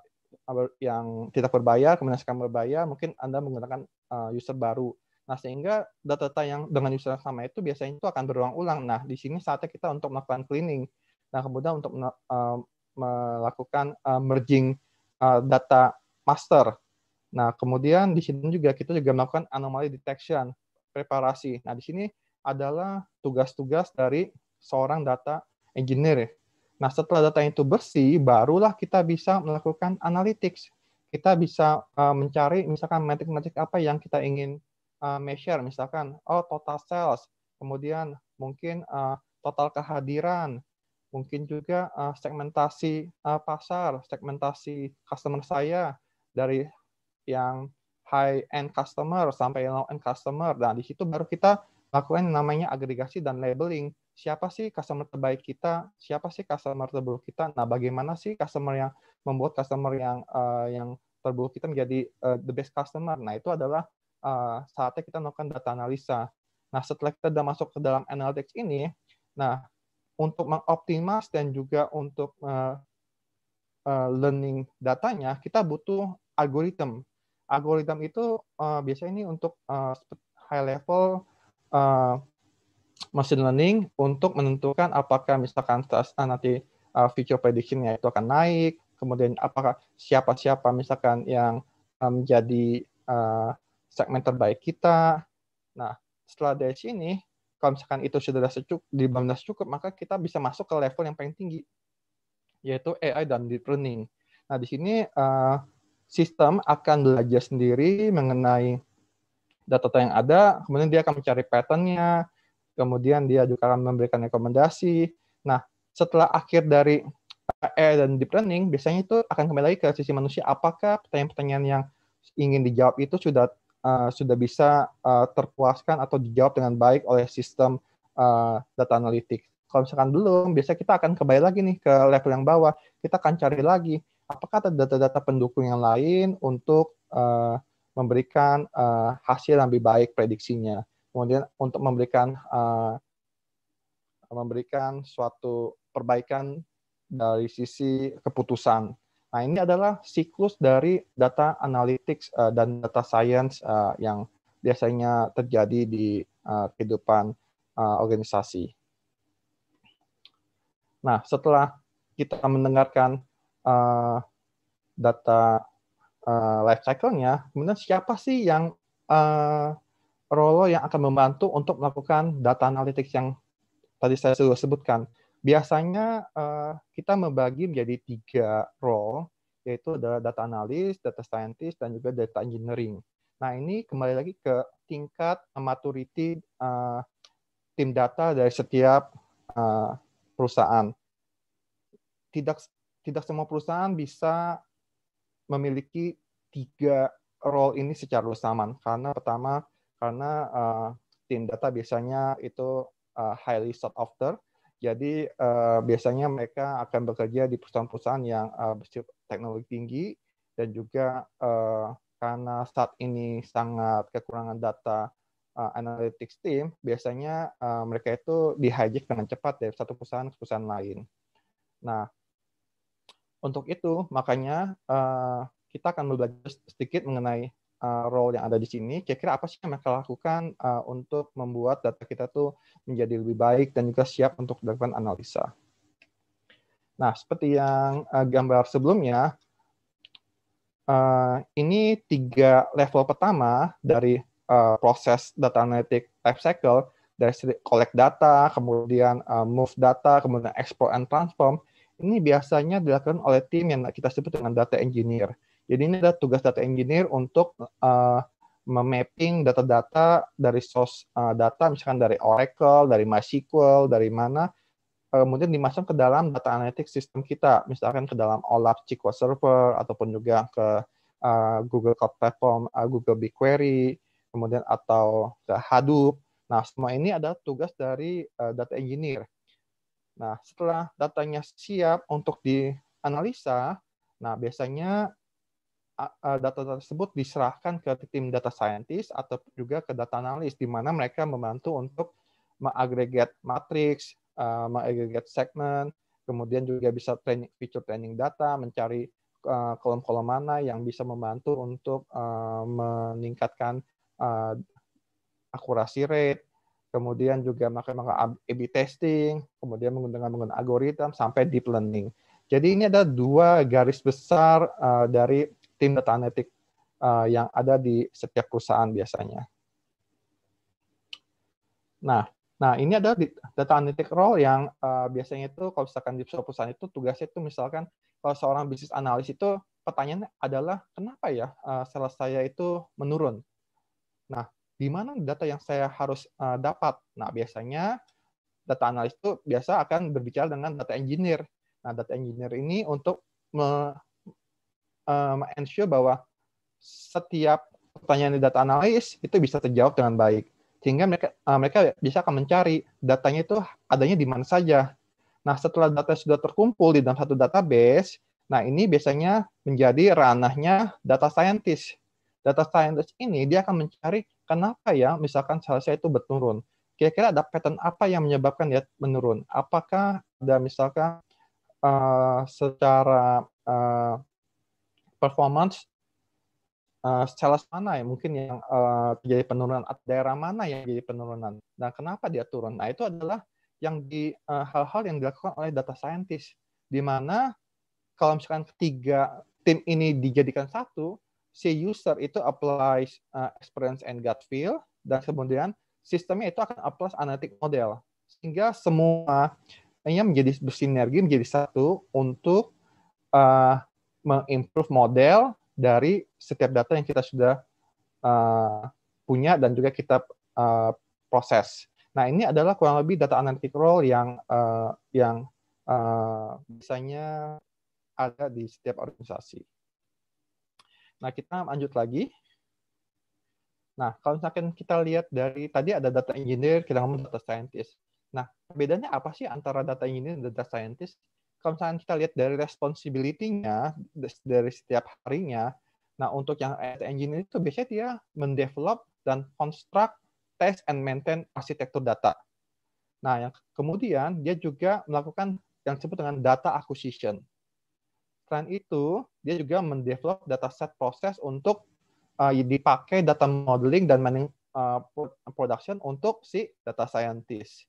yang tidak berbayar kemudian sekarang berbayar mungkin anda menggunakan uh, user baru nah sehingga data-data yang dengan user yang sama itu biasanya itu akan berulang-ulang nah di sini saatnya kita untuk melakukan cleaning nah kemudian untuk uh, melakukan uh, merging uh, data master nah kemudian di sini juga kita juga melakukan anomaly detection preparasi. Nah, di sini adalah tugas-tugas dari seorang data engineer ya. Nah, setelah data itu bersih, barulah kita bisa melakukan analytics. Kita bisa uh, mencari misalkan metrik-metrik apa yang kita ingin uh, measure, misalkan oh total sales, kemudian mungkin uh, total kehadiran, mungkin juga uh, segmentasi uh, pasar, segmentasi customer saya dari yang high end customer sampai low end customer. dan nah, di situ baru kita lakukan yang namanya agregasi dan labeling. Siapa sih customer terbaik kita? Siapa sih customer terburuk kita? Nah, bagaimana sih customer yang membuat customer yang uh, yang terburuk kita menjadi uh, the best customer? Nah, itu adalah uh, saatnya kita melakukan data analisa. Nah, setelah kita sudah masuk ke dalam analytics ini, nah untuk mengoptimas dan juga untuk uh, uh, learning datanya, kita butuh algoritma algoritma itu uh, biasanya ini untuk uh, high level uh, machine learning untuk menentukan apakah misalkan nanti uh, future prediction-nya itu akan naik, kemudian apakah siapa-siapa misalkan yang menjadi um, uh, segmen terbaik kita. Nah, setelah dari sini, kalau misalkan itu sudah di dibandas cukup, maka kita bisa masuk ke level yang paling tinggi, yaitu AI dan deep learning. Nah, di sini uh, sistem akan belajar sendiri mengenai data-data yang ada, kemudian dia akan mencari patternnya, kemudian dia juga akan memberikan rekomendasi. Nah, setelah akhir dari AI e dan deep learning, biasanya itu akan kembali lagi ke sisi manusia. Apakah pertanyaan-pertanyaan yang ingin dijawab itu sudah uh, sudah bisa uh, terpuaskan atau dijawab dengan baik oleh sistem uh, data analitik? Kalau misalkan belum, biasanya kita akan kembali lagi nih ke level yang bawah. Kita akan cari lagi apakah ada data-data pendukung yang lain untuk uh, memberikan uh, hasil yang lebih baik prediksinya. Kemudian untuk memberikan uh, memberikan suatu perbaikan dari sisi keputusan. Nah, ini adalah siklus dari data analytics uh, dan data science uh, yang biasanya terjadi di uh, kehidupan uh, organisasi. Nah, setelah kita mendengarkan uh, data uh, life cycle-nya, kemudian siapa sih yang uh, eh, role yang akan membantu untuk melakukan data analytics yang tadi saya sudah sebutkan. Biasanya uh, kita membagi menjadi tiga role, yaitu adalah data analis, data scientist, dan juga data engineering. Nah ini kembali lagi ke tingkat maturity uh, tim data dari setiap uh, perusahaan. Tidak tidak semua perusahaan bisa memiliki tiga role ini secara bersamaan karena pertama karena uh, tim data biasanya itu uh, highly sought after jadi uh, biasanya mereka akan bekerja di perusahaan-perusahaan yang uh, teknologi tinggi dan juga uh, karena saat ini sangat kekurangan data uh, analytics team, biasanya uh, mereka itu di dengan cepat dari satu perusahaan ke perusahaan lain. Nah, untuk itu, makanya uh, kita akan belajar sedikit mengenai uh, role yang ada di sini. Kira-kira apa sih yang mereka lakukan uh, untuk membuat data kita tuh menjadi lebih baik dan juga siap untuk dilakukan analisa. Nah, seperti yang uh, gambar sebelumnya, uh, ini tiga level pertama dari uh, proses data analytic lifecycle dari collect data, kemudian uh, move data, kemudian export and transform ini biasanya dilakukan oleh tim yang kita sebut dengan data engineer. Jadi ini adalah tugas data engineer untuk uh, memapping data-data dari source uh, data, misalkan dari Oracle, dari MySQL, dari mana, kemudian dimasukkan ke dalam data analytics sistem kita, misalkan ke dalam OLAP SQL Server, ataupun juga ke uh, Google Cloud Platform, uh, Google BigQuery, kemudian atau ke Hadoop. Nah, semua ini adalah tugas dari uh, data engineer. Nah, setelah datanya siap untuk dianalisa, nah biasanya data tersebut diserahkan ke tim data scientist atau juga ke data analis di mana mereka membantu untuk mengagregat matrix, e, mengagregat segmen, kemudian juga bisa training, feature training data, mencari e, kolom-kolom mana yang bisa membantu untuk e, meningkatkan akurasi rate kemudian juga menggunakan A/B testing, kemudian menggunakan menggunakan algoritma sampai deep learning. Jadi ini ada dua garis besar uh, dari tim data analitik uh, eh, yang ada di setiap perusahaan biasanya. Nah, nah ini ada data analitik role yang uh, biasanya itu kalau misalkan di sebuah perusahaan itu tugasnya itu misalkan kalau seorang bisnis analis itu pertanyaannya adalah kenapa ya uh, sales saya itu menurun. Nah, di mana data yang saya harus uh, dapat. Nah, biasanya data analis itu biasa akan berbicara dengan data engineer. Nah, data engineer ini untuk me, uh, eh, me bahwa setiap pertanyaan di data analis itu bisa terjawab dengan baik. Sehingga mereka uh, mereka bisa akan mencari datanya itu adanya di mana saja. Nah, setelah data sudah terkumpul di dalam satu database, nah ini biasanya menjadi ranahnya data scientist. Data scientist ini dia akan mencari Kenapa ya misalkan salesnya itu berturun? Kira-kira ada pattern apa yang menyebabkan dia menurun? Apakah ada misalkan uh, secara uh, performance uh, eh, sales mana ya mungkin yang uh, terjadi penurunan atau daerah mana yang jadi penurunan? Nah, kenapa dia turun? Nah, itu adalah yang di hal-hal uh, yang dilakukan oleh data scientist di mana kalau misalkan ketiga tim ini dijadikan satu, si user itu apply uh, experience and gut feel dan kemudian sistemnya itu akan apply analytic model sehingga semua ini menjadi bersinergi menjadi satu untuk uh, mengimprove model dari setiap data yang kita sudah uh, punya dan juga kita uh, proses. Nah ini adalah kurang lebih data analytic role yang uh, yang uh, biasanya ada di setiap organisasi. Nah, kita lanjut lagi. Nah, kalau misalkan kita lihat dari tadi ada data engineer, kita ngomong data scientist. Nah, bedanya apa sih antara data engineer dan data scientist? Kalau misalkan kita lihat dari responsibility-nya, dari setiap harinya, nah untuk yang data engineer itu biasanya dia mendevelop dan construct, test, and maintain arsitektur data. Nah, yang kemudian dia juga melakukan yang disebut dengan data acquisition selain itu, dia juga mendevelop dataset proses untuk uh, dipakai data modeling dan mining, uh, eh, production untuk si data scientist.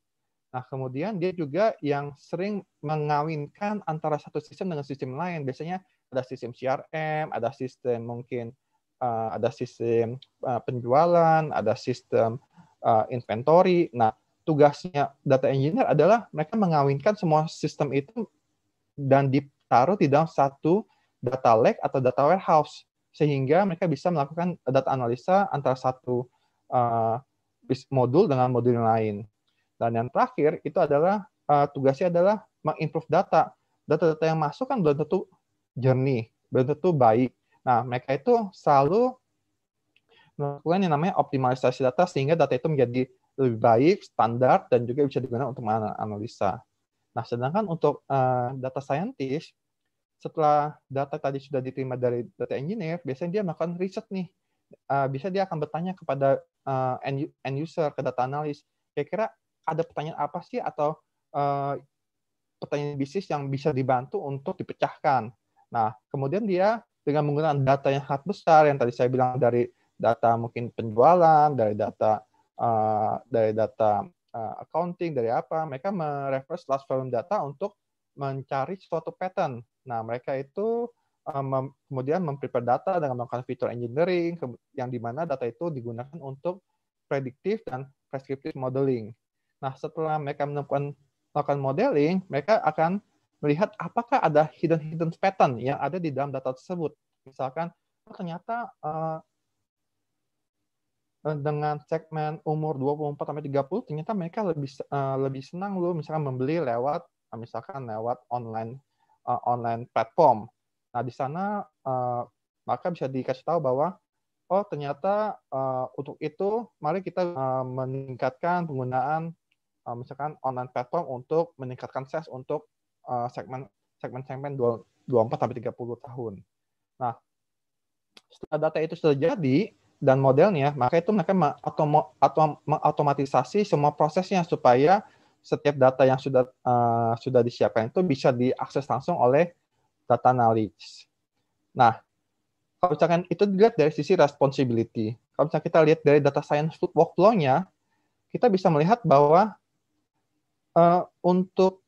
Nah, kemudian dia juga yang sering mengawinkan antara satu sistem dengan sistem lain. Biasanya ada sistem CRM, ada sistem mungkin uh, ada sistem uh, penjualan, ada sistem uh, inventory. Nah, tugasnya data engineer adalah mereka mengawinkan semua sistem itu dan di taruh di dalam satu data lake atau data warehouse sehingga mereka bisa melakukan data analisa antara satu uh, modul dengan modul yang lain. Dan yang terakhir itu adalah uh, tugasnya adalah mengimprove data. Data-data yang masuk kan belum tentu jernih, belum tentu baik. Nah, mereka itu selalu melakukan yang namanya optimalisasi data sehingga data itu menjadi lebih baik, standar, dan juga bisa digunakan untuk analisa Nah, sedangkan untuk uh, data scientist, setelah data tadi sudah diterima dari data engineer, biasanya dia melakukan riset nih. Uh, eh, bisa dia akan bertanya kepada uh, end user, ke data analis, kira-kira ada pertanyaan apa sih atau uh, pertanyaan bisnis yang bisa dibantu untuk dipecahkan. Nah, kemudian dia dengan menggunakan data yang sangat besar yang tadi saya bilang dari data mungkin penjualan, dari data uh, dari data Eh, accounting, dari apa, mereka mereverse last volume data untuk mencari suatu pattern. Nah, mereka itu eh, mem kemudian memprepare data dengan melakukan fitur engineering, yang dimana data itu digunakan untuk prediktif dan prescriptive modeling. Nah, setelah mereka menemukan melakukan modeling, mereka akan melihat apakah ada hidden hidden pattern yang ada di dalam data tersebut. Misalkan oh, ternyata uh, Eh, dengan segmen umur 24 sampai 30 ternyata mereka lebih uh, lebih senang loh misalkan membeli lewat eh, misalkan lewat online uh, online platform. Nah, di sana uh, maka bisa dikasih tahu bahwa oh ternyata uh, untuk itu mari kita uh, meningkatkan penggunaan uh, misalkan online platform untuk meningkatkan sales untuk uh, segmen segmen-segmen 24 sampai 30 tahun. Nah, setelah data itu sudah jadi, dan modelnya, maka itu mereka mengotomatisasi semua prosesnya supaya setiap data yang sudah uh, sudah disiapkan itu bisa diakses langsung oleh data analis. Nah, kalau misalkan itu dilihat dari sisi responsibility, kalau misalkan kita lihat dari data science workflow-nya, kita bisa melihat bahwa uh, untuk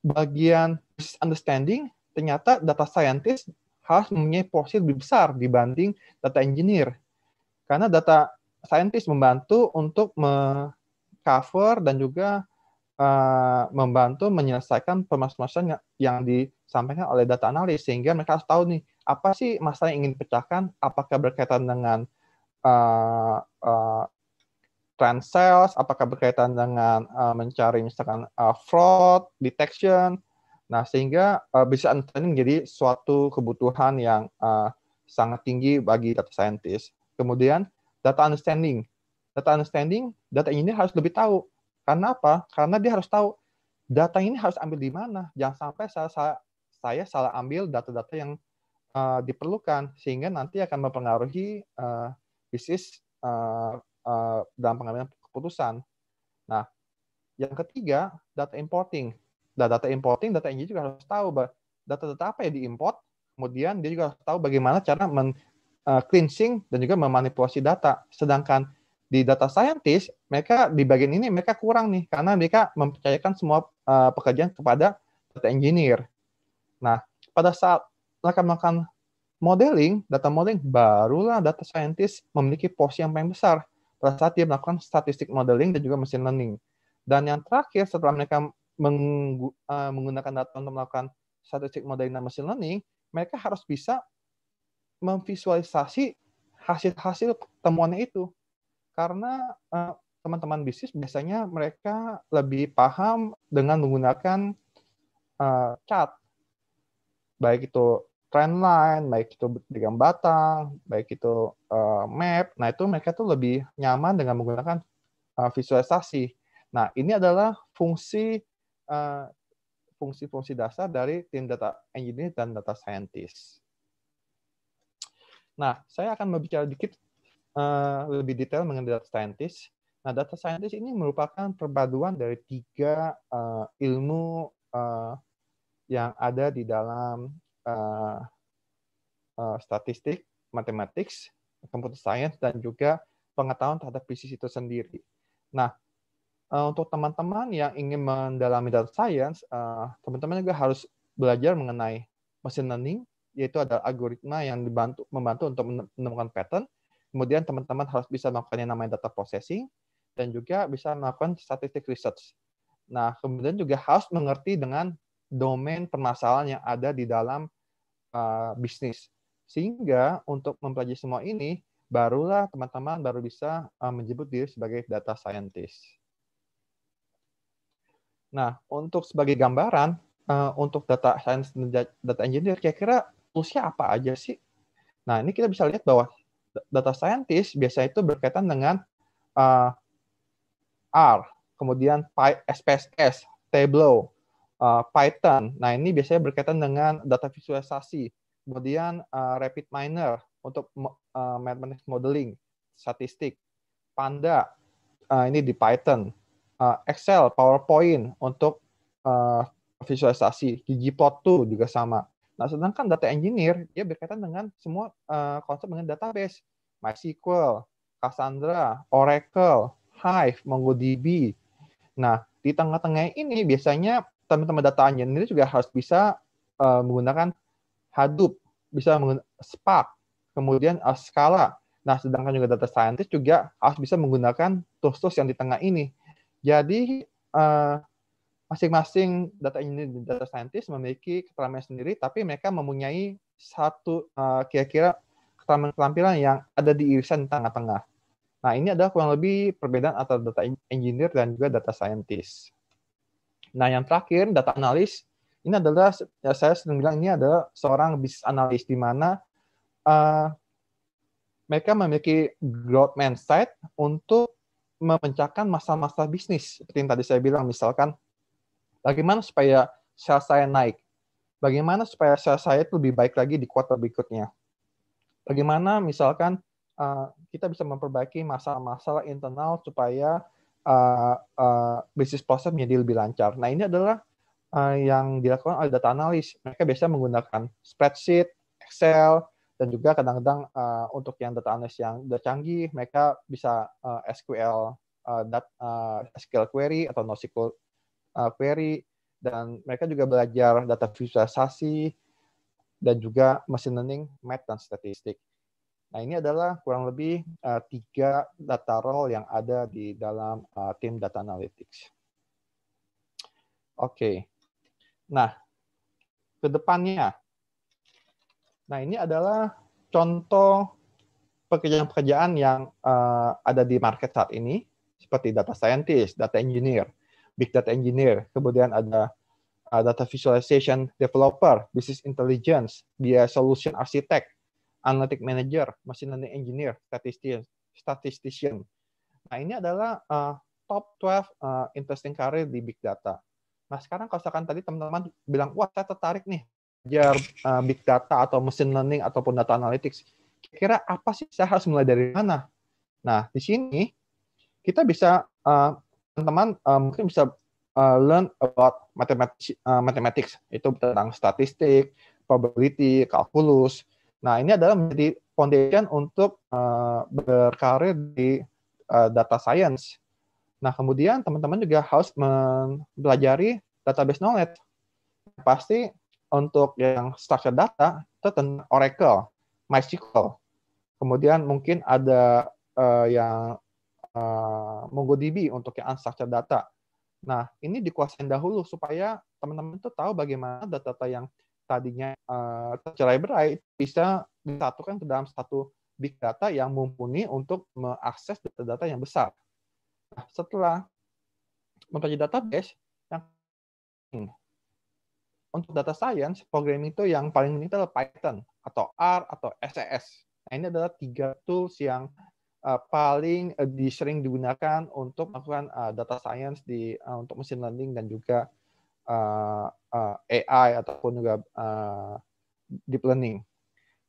bagian understanding, ternyata data scientist harus mempunyai porsi lebih besar dibanding data engineer karena data scientist membantu untuk cover dan juga uh, membantu menyelesaikan permasalahan yang, disampaikan oleh data analis sehingga mereka harus tahu nih apa sih masalah yang ingin dipecahkan apakah berkaitan dengan uh, uh, trend sales apakah berkaitan dengan uh, mencari misalkan uh, fraud detection nah sehingga uh, bisa understanding menjadi suatu kebutuhan yang uh, sangat tinggi bagi data scientist Kemudian data understanding. Data understanding, data ini harus lebih tahu. Karena apa? Karena dia harus tahu data ini harus ambil di mana. Jangan sampai saya, salah, saya salah ambil data-data yang uh, diperlukan sehingga nanti akan mempengaruhi uh, bisnis uh, uh, dalam pengambilan keputusan. Nah, yang ketiga data importing. Nah, data importing, data ini juga harus tahu data-data apa yang diimport. Kemudian dia juga harus tahu bagaimana cara uh, cleansing dan juga memanipulasi data. Sedangkan di data scientist, mereka di bagian ini mereka kurang nih karena mereka mempercayakan semua uh, pekerjaan kepada data engineer. Nah, pada saat mereka melakukan modeling, data modeling, barulah data scientist memiliki posisi yang paling besar pada saat dia melakukan statistik modeling dan juga machine learning. Dan yang terakhir, setelah mereka eh, menggunakan data untuk melakukan statistik modeling dan machine learning, mereka harus bisa memvisualisasi hasil-hasil temuannya itu. Karena eh, teman-teman uh, bisnis biasanya mereka lebih paham dengan menggunakan uh, eh, cat. Baik itu trend line, baik itu diagram batang, baik itu uh, map. Nah, itu mereka tuh lebih nyaman dengan menggunakan uh, visualisasi. Nah, ini adalah fungsi uh, fungsi-fungsi dasar dari tim data engineer dan data scientist. Nah, saya akan berbicara sedikit eh, lebih detail mengenai data scientist. Nah, data scientist ini merupakan perpaduan dari tiga eh, ilmu eh, yang ada di dalam statistik, matematik, computer science, dan juga pengetahuan terhadap bisnis itu sendiri. Nah, untuk teman-teman yang ingin mendalami data science, teman -teman juga harus belajar mengenai machine learning, yaitu ada algoritma yang dibantu, membantu untuk menemukan pattern. Kemudian teman-teman harus bisa melakukan yang namanya data processing dan juga bisa melakukan statistik research. Nah, kemudian juga harus mengerti dengan domain permasalahan yang ada di dalam uh, bisnis. Sehingga untuk mempelajari semua ini, barulah teman-teman baru bisa uh, menyebut diri sebagai data scientist. Nah, untuk sebagai gambaran, uh, untuk data science data engineer, kira-kira toolsnya apa aja sih? Nah, ini kita bisa lihat bahwa data scientist biasanya itu berkaitan dengan uh, R, kemudian Py SPSS, Tableau, uh, Python. Nah, ini biasanya berkaitan dengan data visualisasi, kemudian uh, Miner untuk uh, mathematics modeling, statistik, Panda, uh, ini di Python, uh, Excel, PowerPoint untuk uh, visualisasi, ggplot2 juga sama. Nah, sedangkan kan data engineer dia berkaitan dengan semua uh, konsep dengan database, MySQL, Cassandra, Oracle, Hive, MongoDB. Nah, di tengah-tengah ini biasanya teman-teman data engineer juga harus bisa uh, menggunakan Hadoop, bisa menggunakan Spark, kemudian uh, Scala. Nah, sedangkan juga data scientist juga harus bisa menggunakan tools-tools yang di tengah ini. Jadi, uh, masing-masing data engineer dan data scientist memiliki keterampilan sendiri, tapi mereka mempunyai satu eh, kira-kira keterampilan-keterampilan yang ada di irisan tengah-tengah. Nah, ini adalah kurang lebih perbedaan antara data engineer dan juga data scientist. Nah, yang terakhir, data analis. Ini adalah, ya saya sering bilang ini adalah seorang bisnis analis di mana uh, mereka memiliki growth mindset untuk memecahkan masalah-masalah bisnis. Seperti yang tadi saya bilang, misalkan Bagaimana supaya sel saya naik? Bagaimana supaya sel saya itu lebih baik lagi di kuartal berikutnya? Bagaimana misalkan uh, kita bisa memperbaiki masalah-masalah internal supaya uh, uh, bisnis proses menjadi lebih lancar. Nah ini adalah uh, yang dilakukan oleh data analis. Mereka biasanya menggunakan spreadsheet, Excel, dan juga kadang-kadang uh, untuk yang data analis yang sudah canggih, mereka bisa uh, SQL uh, dat, uh, SQL query atau NoSQL uh, ah, query dan mereka juga belajar data visualisasi dan juga machine learning, math dan statistik. Nah ini adalah kurang lebih uh, tiga data role yang ada di dalam uh, tim data analytics. Oke, okay. nah kedepannya, nah ini adalah contoh pekerjaan-pekerjaan yang uh, ada di market saat ini seperti data scientist, data engineer, big data engineer, kemudian ada uh, data visualization developer, business intelligence, dia solution architect, analytic manager, machine learning engineer, statistician, statistician. Nah, ini adalah uh, top 12 uh, interesting career di big data. Nah, sekarang kalau misalkan tadi teman-teman bilang, wah saya tertarik nih belajar uh, big data atau machine learning ataupun data analytics. Kira apa sih saya harus mulai dari mana? Nah, di sini kita bisa uh, teman-teman uh, mungkin bisa uh, learn about mathematics, uh, eh, mathematics itu tentang statistik, probability, kalkulus. Nah ini adalah menjadi foundation untuk uh, berkarir di uh, data science. Nah kemudian teman-teman juga harus mempelajari database knowledge. Pasti untuk yang structured data itu tentang Oracle, MySQL. Kemudian mungkin ada uh, yang Eh, MongoDB untuk yang unstructured data. Nah, ini dikuasain dahulu supaya teman-teman tuh tahu bagaimana data-data yang tadinya uh, eh, tercerai-berai bisa disatukan ke dalam satu big data yang mumpuni untuk mengakses data-data yang besar. Nah, setelah mempelajari database, yang untuk data science, programming itu yang paling penting adalah Python atau R atau SAS. Nah, ini adalah tiga tools yang uh, paling uh, eh, disering digunakan untuk melakukan uh, data science di uh, untuk machine learning dan juga uh, uh, AI ataupun juga uh, deep learning.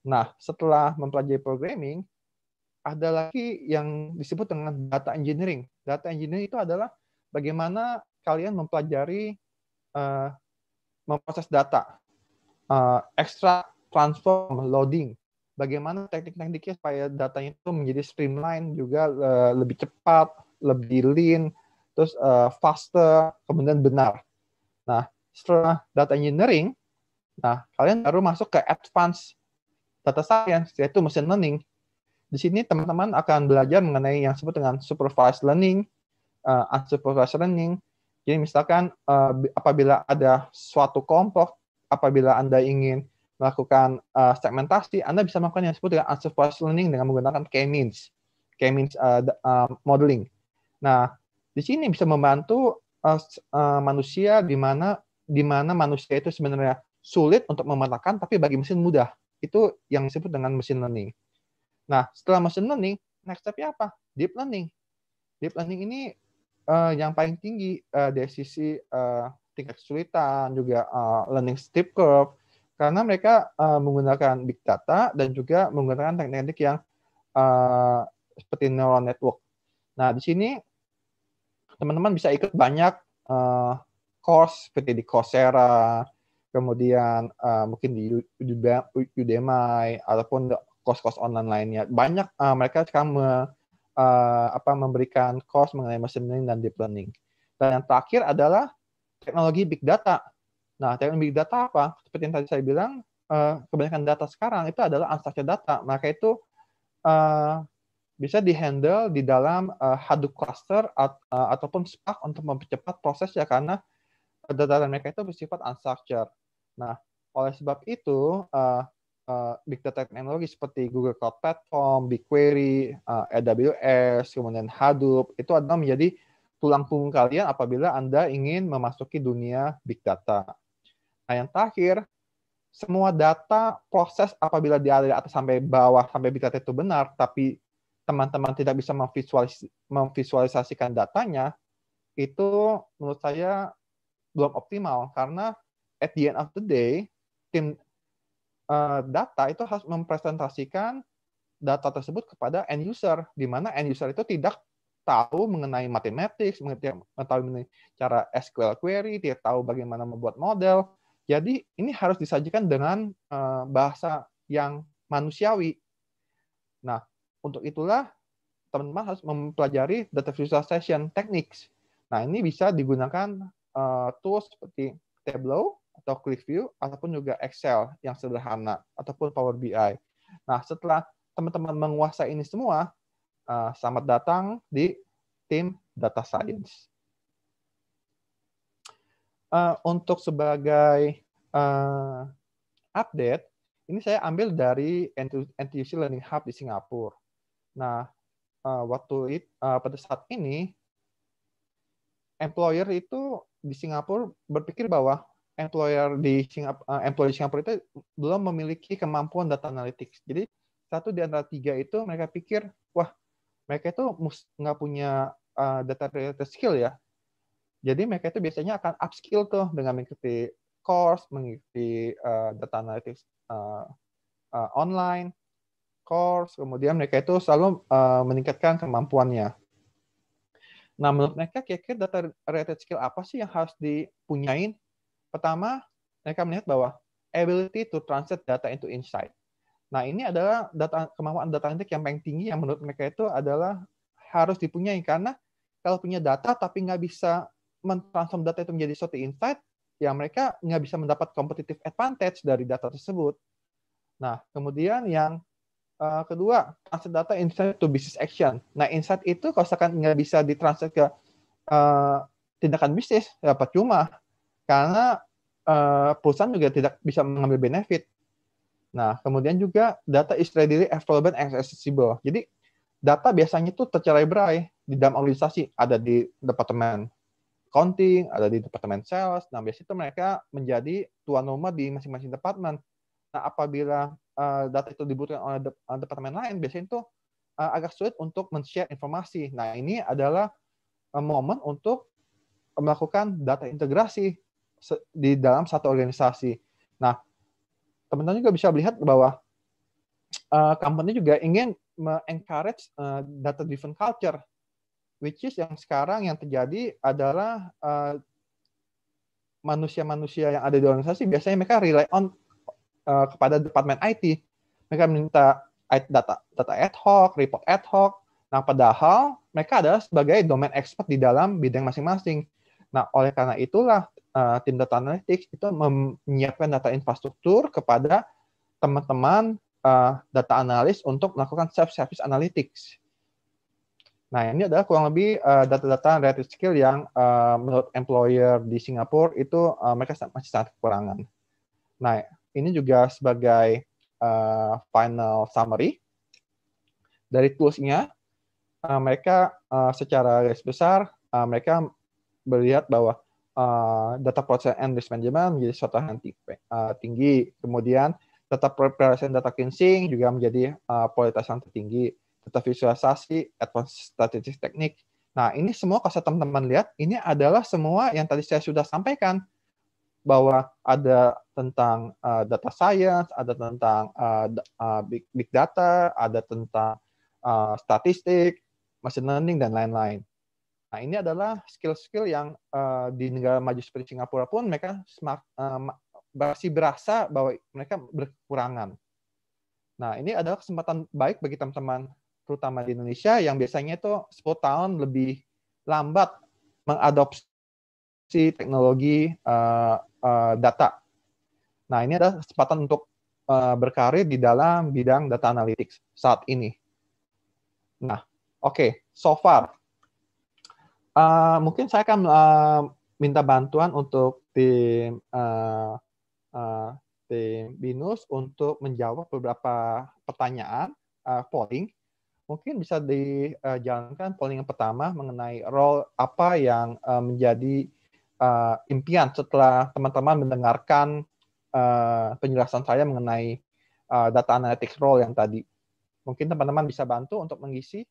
Nah, setelah mempelajari programming, ada lagi yang disebut dengan data engineering. Data engineering itu adalah bagaimana kalian mempelajari uh, memproses data, uh, extract, transform, loading, bagaimana teknik-tekniknya supaya datanya itu menjadi streamline juga uh, lebih cepat, lebih lean, terus uh, faster, kemudian benar. Nah, setelah data engineering, nah kalian baru masuk ke advanced data science yaitu machine learning. Di sini teman-teman akan belajar mengenai yang disebut dengan supervised learning, uh, unsupervised learning. Jadi misalkan uh, apabila ada suatu kelompok, apabila Anda ingin melakukan uh, segmentasi, Anda bisa melakukan yang disebut dengan unsupervised learning dengan menggunakan K-means, K-means uh, uh, modeling. Nah, di sini bisa membantu uh, uh, manusia di mana di mana manusia itu sebenarnya sulit untuk memetakan, tapi bagi mesin mudah. Itu yang disebut dengan machine learning. Nah, setelah machine learning, next step apa? Deep learning. Deep learning ini uh, yang paling tinggi uh, dari sisi uh, tingkat kesulitan, juga uh, learning steep curve, karena mereka uh, menggunakan big data dan juga menggunakan teknik-teknik yang uh, seperti neural network. Nah, di sini teman-teman bisa ikut banyak uh, course seperti di Coursera, kemudian uh, mungkin di Udemy ataupun course-course online lainnya. Banyak uh, mereka sekarang me, uh, apa, memberikan course mengenai machine learning dan deep learning. Dan yang terakhir adalah teknologi big data Nah, teknologi big data apa? Seperti yang tadi saya bilang, eh, kebanyakan data sekarang itu adalah unstructured data. Maka itu uh, bisa dihandle di dalam uh, Hadoop cluster at, uh, ataupun Spark untuk mempercepat proses ya karena data mereka itu bersifat unstructured. Nah, oleh sebab itu, uh, uh, big data teknologi seperti Google Cloud Platform, BigQuery, uh, AWS, kemudian Hadoop, itu adalah menjadi tulang punggung kalian apabila Anda ingin memasuki dunia big data. Nah, yang terakhir, semua data proses apabila dari atas sampai bawah sampai big data itu benar, tapi teman-teman tidak bisa memvisualis memvisualisasikan datanya, itu menurut saya belum optimal karena at the end of the day tim eh, data itu harus mempresentasikan data tersebut kepada end user, di mana end user itu tidak tahu mengenai matematik, mengetahui cara SQL query, tidak tahu bagaimana membuat model, jadi ini harus disajikan dengan eh, bahasa yang manusiawi. Nah, untuk itulah teman-teman harus mempelajari data visualization techniques. Nah, ini bisa digunakan eh, tools seperti Tableau atau ClickView ataupun juga Excel yang sederhana ataupun Power BI. Nah, setelah teman-teman menguasai ini semua, eh, selamat datang di tim data science uh, untuk sebagai uh, update, ini saya ambil dari NTUC Learning Hub di Singapura. Nah, uh, waktu it, uh, pada saat ini, employer itu di Singapura berpikir bahwa employer di Singapura, uh, employer di Singapura itu belum memiliki kemampuan data analytics. Jadi satu di antara tiga itu mereka pikir, wah mereka itu nggak punya uh, data related skill ya. Jadi mereka itu biasanya akan upskill tuh dengan mengikuti course, mengikuti uh, data analytics uh, uh, online course, kemudian mereka itu selalu uh, meningkatkan kemampuannya. Nah, menurut mereka kira-kira data related skill apa sih yang harus dipunyain? Pertama, mereka melihat bahwa ability to translate data into insight. Nah, ini adalah data kemampuan data analytics yang paling tinggi yang menurut mereka itu adalah harus dipunyai karena kalau punya data tapi nggak bisa mentransform data itu menjadi suatu insight, yang mereka nggak bisa mendapat competitive advantage dari data tersebut. Nah, kemudian yang uh, kedua, transfer data insight to business action. Nah, insight itu kalau misalkan nggak bisa ditransfer ke uh, tindakan bisnis, ya cuma Karena uh, perusahaan juga tidak bisa mengambil benefit. Nah, kemudian juga data is readily available and accessible. Jadi, data biasanya itu tercerai-berai di dalam organisasi, ada di departemen accounting, ada di departemen sales. Nah, biasanya itu mereka menjadi tuan rumah di masing-masing departemen. Nah, apabila uh, data itu dibutuhkan oleh de uh, departemen lain, biasanya itu uh, agak sulit untuk men-share informasi. Nah, ini adalah uh, momen untuk melakukan data integrasi di dalam satu organisasi. Nah, teman-teman juga bisa melihat bahwa uh, company juga ingin me-encourage uh, data-driven culture which is yang sekarang yang terjadi adalah eh, manusia-manusia uh, yang ada di organisasi biasanya mereka rely on uh, kepada departemen IT. Mereka minta data data ad hoc, report ad hoc. Nah, padahal mereka adalah sebagai domain expert di dalam bidang masing-masing. Nah, oleh karena itulah uh, tim data analytics itu menyiapkan data infrastruktur kepada teman-teman uh, data analis untuk melakukan self-service analytics. Nah, ini adalah kurang lebih eh, data-data uh, related skill yang uh, menurut employer di Singapura itu uh, mereka masih sangat kekurangan. Nah, ini juga sebagai uh, final summary dari toolsnya, uh, mereka uh, secara garis besar uh, mereka melihat bahwa uh, data process and risk management menjadi suatu yang tinggi, kemudian data preparation data cleansing juga menjadi uh, prioritas yang tertinggi data visualisasi, advanced statistik teknik. Nah, ini semua kalau teman-teman lihat, ini adalah semua yang tadi saya sudah sampaikan bahwa ada tentang uh, data science, ada tentang uh, uh, big, big data, ada tentang uh, statistik, machine learning dan lain-lain. Nah, ini adalah skill-skill yang uh, di negara maju seperti Singapura pun mereka smart, uh, masih berasa bahwa mereka berkurangan. Nah, ini adalah kesempatan baik bagi teman-teman terutama di Indonesia yang biasanya itu 10 tahun lebih lambat mengadopsi teknologi uh, uh, data. Nah, ini adalah kesempatan untuk uh, berkarir di dalam bidang data analytics saat ini. Nah, oke, okay, so far. Uh, mungkin saya akan uh, minta bantuan untuk tim uh, uh, tim Binus untuk menjawab beberapa pertanyaan uh, polling mungkin bisa dijalankan polling yang pertama mengenai role apa yang uh, menjadi uh, impian setelah teman-teman mendengarkan uh, penjelasan saya mengenai uh, data analytics role yang tadi. Mungkin teman-teman bisa bantu untuk mengisi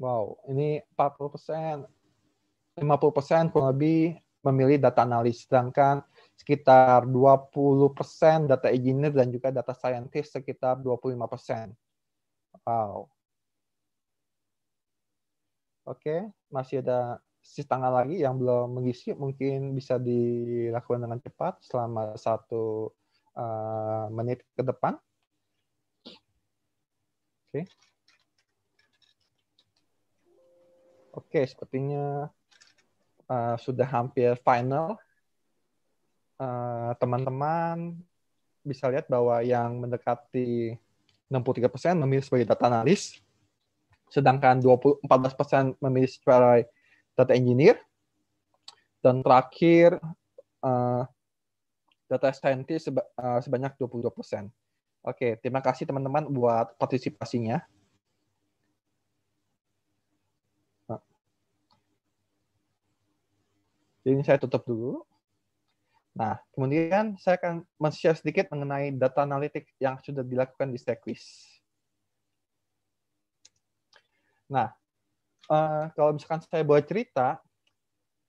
Wow, ini 40 persen, 50 persen kurang lebih memilih data analis, sedangkan sekitar 20 persen data engineer dan juga data scientist sekitar 25 persen. Wow. Oke, masih ada sisa lagi yang belum mengisi, mungkin bisa dilakukan dengan cepat selama satu uh, menit ke depan. Oke. Okay. Oke, sepertinya uh, sudah hampir final. Eh, teman-teman uh, bisa lihat bahwa yang mendekati 63% memilih sebagai data analis, sedangkan 20, 14% memilih sebagai data engineer, dan terakhir uh, data scientist seba, uh, sebanyak 22%. Oke, terima kasih teman-teman buat partisipasinya. Jadi saya tutup dulu. Nah, kemudian saya akan men-share sedikit mengenai data analitik yang sudah dilakukan di quiz. Nah, eh, kalau misalkan saya bawa cerita,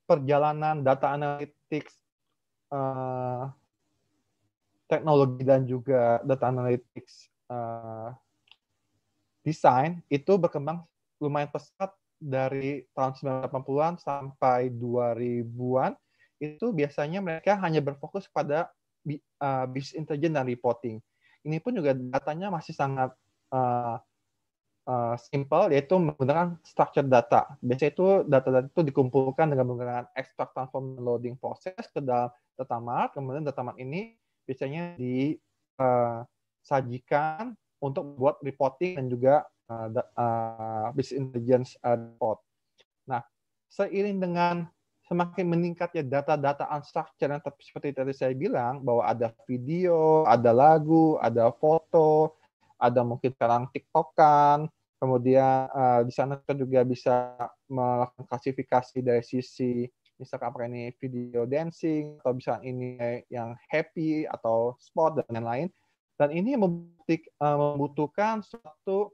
perjalanan data analitik, eh, teknologi, dan juga data analitik uh, desain itu berkembang lumayan pesat dari tahun 1980-an sampai 2000-an itu biasanya mereka hanya berfokus pada uh, eh, bisnis intelijen dan reporting. Ini pun juga datanya masih sangat uh, uh, simple, yaitu menggunakan structured data. Biasanya itu data-data itu dikumpulkan dengan menggunakan extract, transform, loading proses ke dalam data mart. Kemudian data mart ini biasanya disajikan untuk buat reporting dan juga uh, uh, business intelligence uh, report. Nah, seiring dengan semakin meningkatnya data-data unstructured yang seperti tadi saya bilang bahwa ada video, ada lagu, ada foto, ada mungkin sekarang tiktokan, kemudian uh, di sana kita juga bisa melakukan klasifikasi dari sisi misalkan apa ini video dancing atau bisa ini yang happy atau sport dan lain-lain dan ini uh, membutuhkan suatu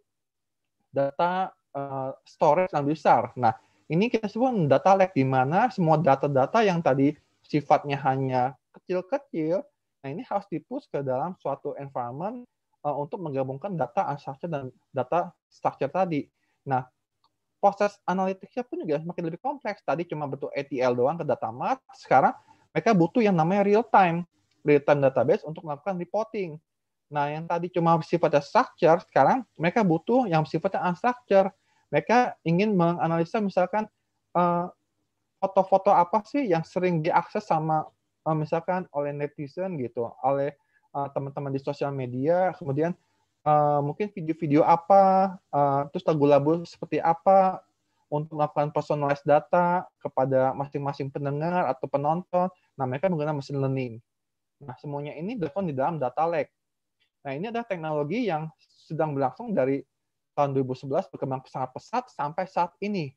data uh, storage yang besar. Nah, ini kita sebut data lake di mana semua data-data yang tadi sifatnya hanya kecil-kecil, nah ini harus dipus ke dalam suatu environment uh, untuk menggabungkan data structure dan data structure tadi. Nah, proses analitiknya pun juga semakin lebih kompleks. Tadi cuma bentuk ETL doang ke data mart, sekarang mereka butuh yang namanya real time, real time database untuk melakukan reporting. Nah, yang tadi cuma sifatnya structure, sekarang mereka butuh yang sifatnya unstructure. Mereka ingin menganalisa misalkan eh, foto-foto apa sih yang sering diakses sama eh, misalkan oleh netizen gitu, oleh eh, teman-teman di sosial media, kemudian mungkin video-video apa, terus lagu-lagu seperti apa untuk melakukan personalized data kepada masing-masing pendengar atau penonton. Nah, mereka menggunakan machine learning. Nah, semuanya ini dilakukan di dalam data lake Nah, ini adalah teknologi yang sedang berlangsung dari tahun 2011 berkembang sangat pesat sampai saat ini.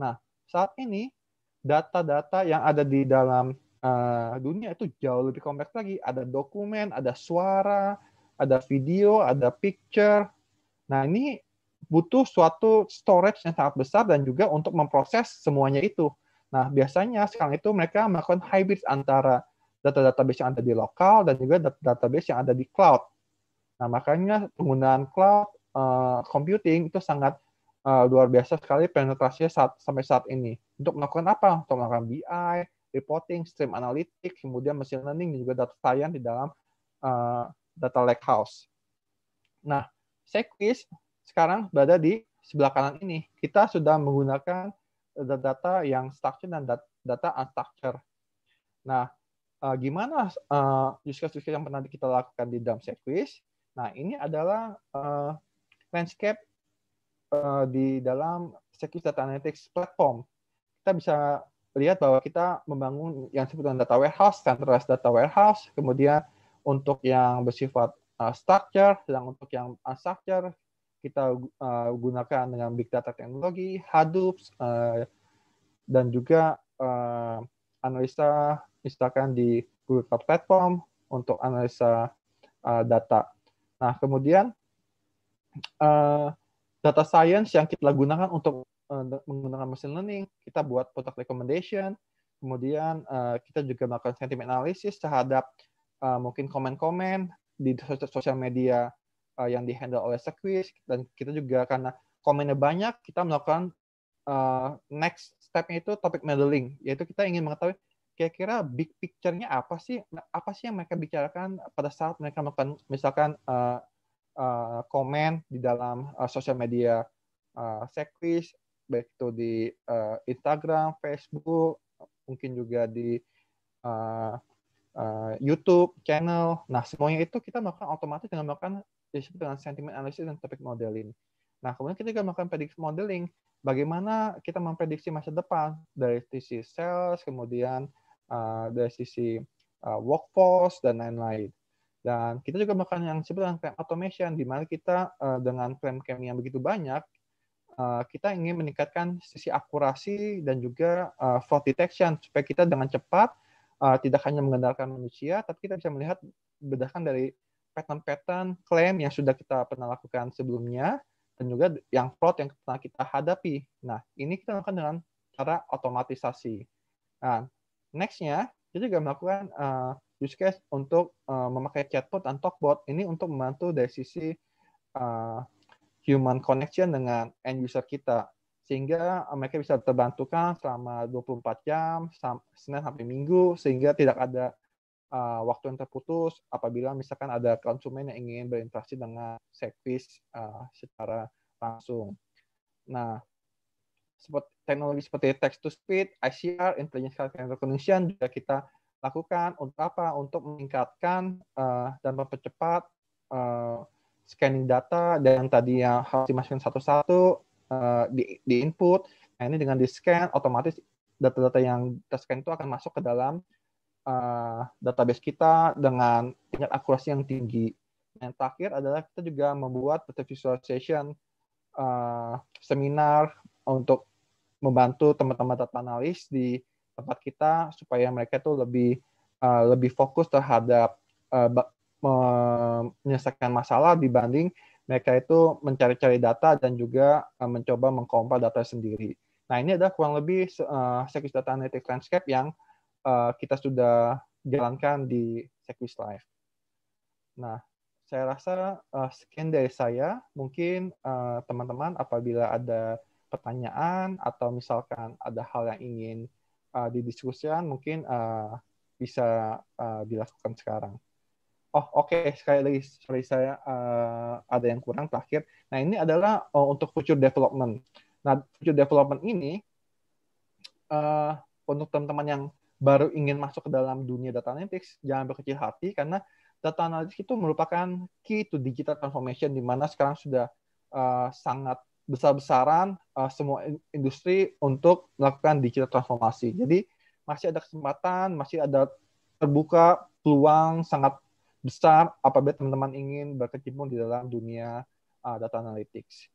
Nah, saat ini data-data yang ada di dalam uh, dunia itu jauh lebih kompleks lagi. Ada dokumen, ada suara, ada video, ada picture. Nah, ini butuh suatu storage yang sangat besar dan juga untuk memproses semuanya itu. Nah, biasanya sekarang itu mereka melakukan hybrid antara data database yang ada di lokal dan juga data database yang ada di cloud. Nah, makanya penggunaan cloud uh, computing itu sangat uh, luar biasa sekali penetrasinya saat, sampai saat ini. Untuk melakukan apa? Untuk melakukan BI, reporting, stream analytics, kemudian machine learning, dan juga data science di dalam uh, data house. Nah, Sekwis sekarang berada di sebelah kanan ini. Kita sudah menggunakan data yang structure dan data unstructured. Nah, uh, gimana uh, use case yang pernah kita lakukan di dalam Sekwis? Nah, ini adalah uh, landscape uh, di dalam Secure Data Analytics platform. Kita bisa lihat bahwa kita membangun yang disebut data warehouse, centralized data warehouse, kemudian untuk yang bersifat uh, structure, sedang untuk yang unstructured kita uh, gunakan dengan big data teknologi, Hadoop, uh, dan juga uh, analisa misalkan di Google Cloud Platform untuk analisa uh, data. Nah, kemudian eh, data science yang kita gunakan untuk eh, menggunakan machine learning, kita buat product recommendation, kemudian eh, kita juga melakukan sentiment analysis terhadap mungkin komen-komen di sosial media uh, yang dihandle oleh Sequis dan kita juga karena komennya banyak kita melakukan uh, next stepnya itu topic modeling yaitu kita ingin mengetahui kira-kira big picture-nya apa sih? Nah, apa sih yang mereka bicarakan pada saat mereka melakukan misalkan uh, uh, komen di dalam uh, sosial media uh, sekris, baik itu di uh, Instagram, Facebook, mungkin juga di uh, uh, YouTube channel. Nah, semuanya itu kita melakukan otomatis dengan melakukan disebut dengan sentiment analysis dan topic modeling. Nah, kemudian kita juga melakukan prediksi modeling. Bagaimana kita memprediksi masa depan dari sisi sales, kemudian Uh, dari sisi uh, workforce dan lain-lain. Dan kita juga makan yang disebut dengan automation, di mana kita uh, dengan klaim klaim yang begitu banyak, uh, kita ingin meningkatkan sisi akurasi dan juga uh, fraud detection, supaya kita dengan cepat tidak hanya mengandalkan manusia, tapi kita bisa melihat berdasarkan dari pattern-pattern klaim yang sudah kita pernah lakukan sebelumnya, dan juga yang fraud yang pernah kita hadapi. Nah, ini kita lakukan dengan cara otomatisasi. Nah, Nextnya, kita juga melakukan uh, use case untuk uh, memakai chatbot dan talkbot ini untuk membantu dari sisi uh, human connection dengan end user kita sehingga mereka bisa terbantukan selama 24 jam Senin sampai Minggu sehingga tidak ada uh, waktu yang terputus apabila misalkan ada konsumen yang ingin berinteraksi dengan service uh, secara langsung. Nah, seperti teknologi seperti text to speed, ICR, intelligence recognition juga kita lakukan untuk apa? Untuk meningkatkan uh, dan mempercepat uh, scanning data dan tadi yang harus dimasukkan satu-satu uh, di, di input. Nah ini dengan di scan otomatis data-data yang terscan itu akan masuk ke dalam uh, database kita dengan tingkat akurasi yang tinggi. Yang terakhir adalah kita juga membuat visualization uh, seminar untuk membantu teman-teman data analis di tempat kita supaya mereka itu lebih uh, lebih fokus terhadap uh, menyelesaikan masalah dibanding mereka itu mencari-cari data dan juga uh, mencoba mengkompil data sendiri. Nah ini adalah kurang lebih uh, Data Analytics Landscape yang uh, kita sudah jalankan di Sequis Live. Nah saya rasa uh, sekian dari saya. Mungkin teman-teman uh, teman -teman, apabila ada pertanyaan atau misalkan ada hal yang ingin uh, didiskusikan mungkin uh, bisa uh, dilakukan sekarang. Oh oke okay. sekali lagi sorry saya uh, ada yang kurang terakhir. Nah ini adalah uh, untuk future development. Nah future development ini uh, untuk teman-teman yang baru ingin masuk ke dalam dunia data analytics jangan berkecil hati karena data analytics itu merupakan key to digital transformation di mana sekarang sudah uh, sangat besar-besaran uh, semua industri untuk melakukan digital transformasi. Jadi masih ada kesempatan, masih ada terbuka peluang sangat besar apabila teman-teman ingin berkecimpung di dalam dunia uh, data analytics.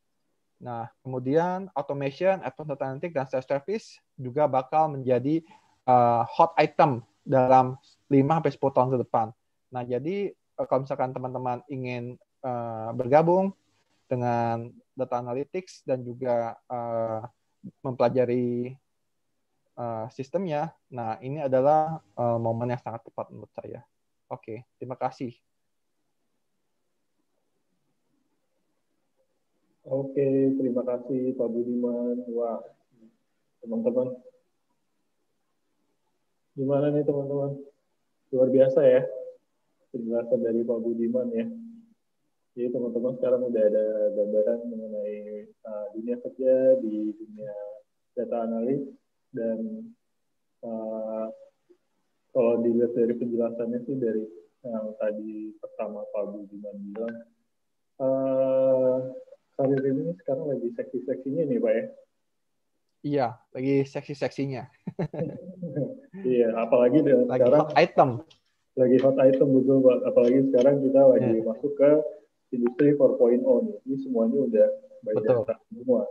Nah, kemudian automation, advanced data analytics, dan self-service juga bakal menjadi uh, hot item dalam 5-10 tahun ke depan. Nah, jadi kalau misalkan teman-teman ingin uh, bergabung, dengan data analytics dan juga uh, mempelajari uh, sistemnya. Nah, ini adalah uh, momen yang sangat tepat menurut saya. Oke, terima kasih. Oke, terima kasih Pak Budiman. Wah, teman-teman. Gimana nih teman-teman? Luar biasa ya penjelasan dari Pak Budiman ya. Jadi teman-teman sekarang udah ada gambaran mengenai uh, dunia kerja di dunia data analis dan uh, kalau dilihat dari penjelasannya sih dari yang tadi pertama Pak Budi bilang uh, karir ini sekarang lagi seksi-seksinya nih Pak ya? Iya, lagi seksi-seksinya. *laughs* iya, apalagi dengan lagi sekarang hot item. Lagi hot item betul Pak. Apalagi sekarang kita lagi yeah. masuk ke industri 4.0 nih. Ini semuanya udah banyak semua.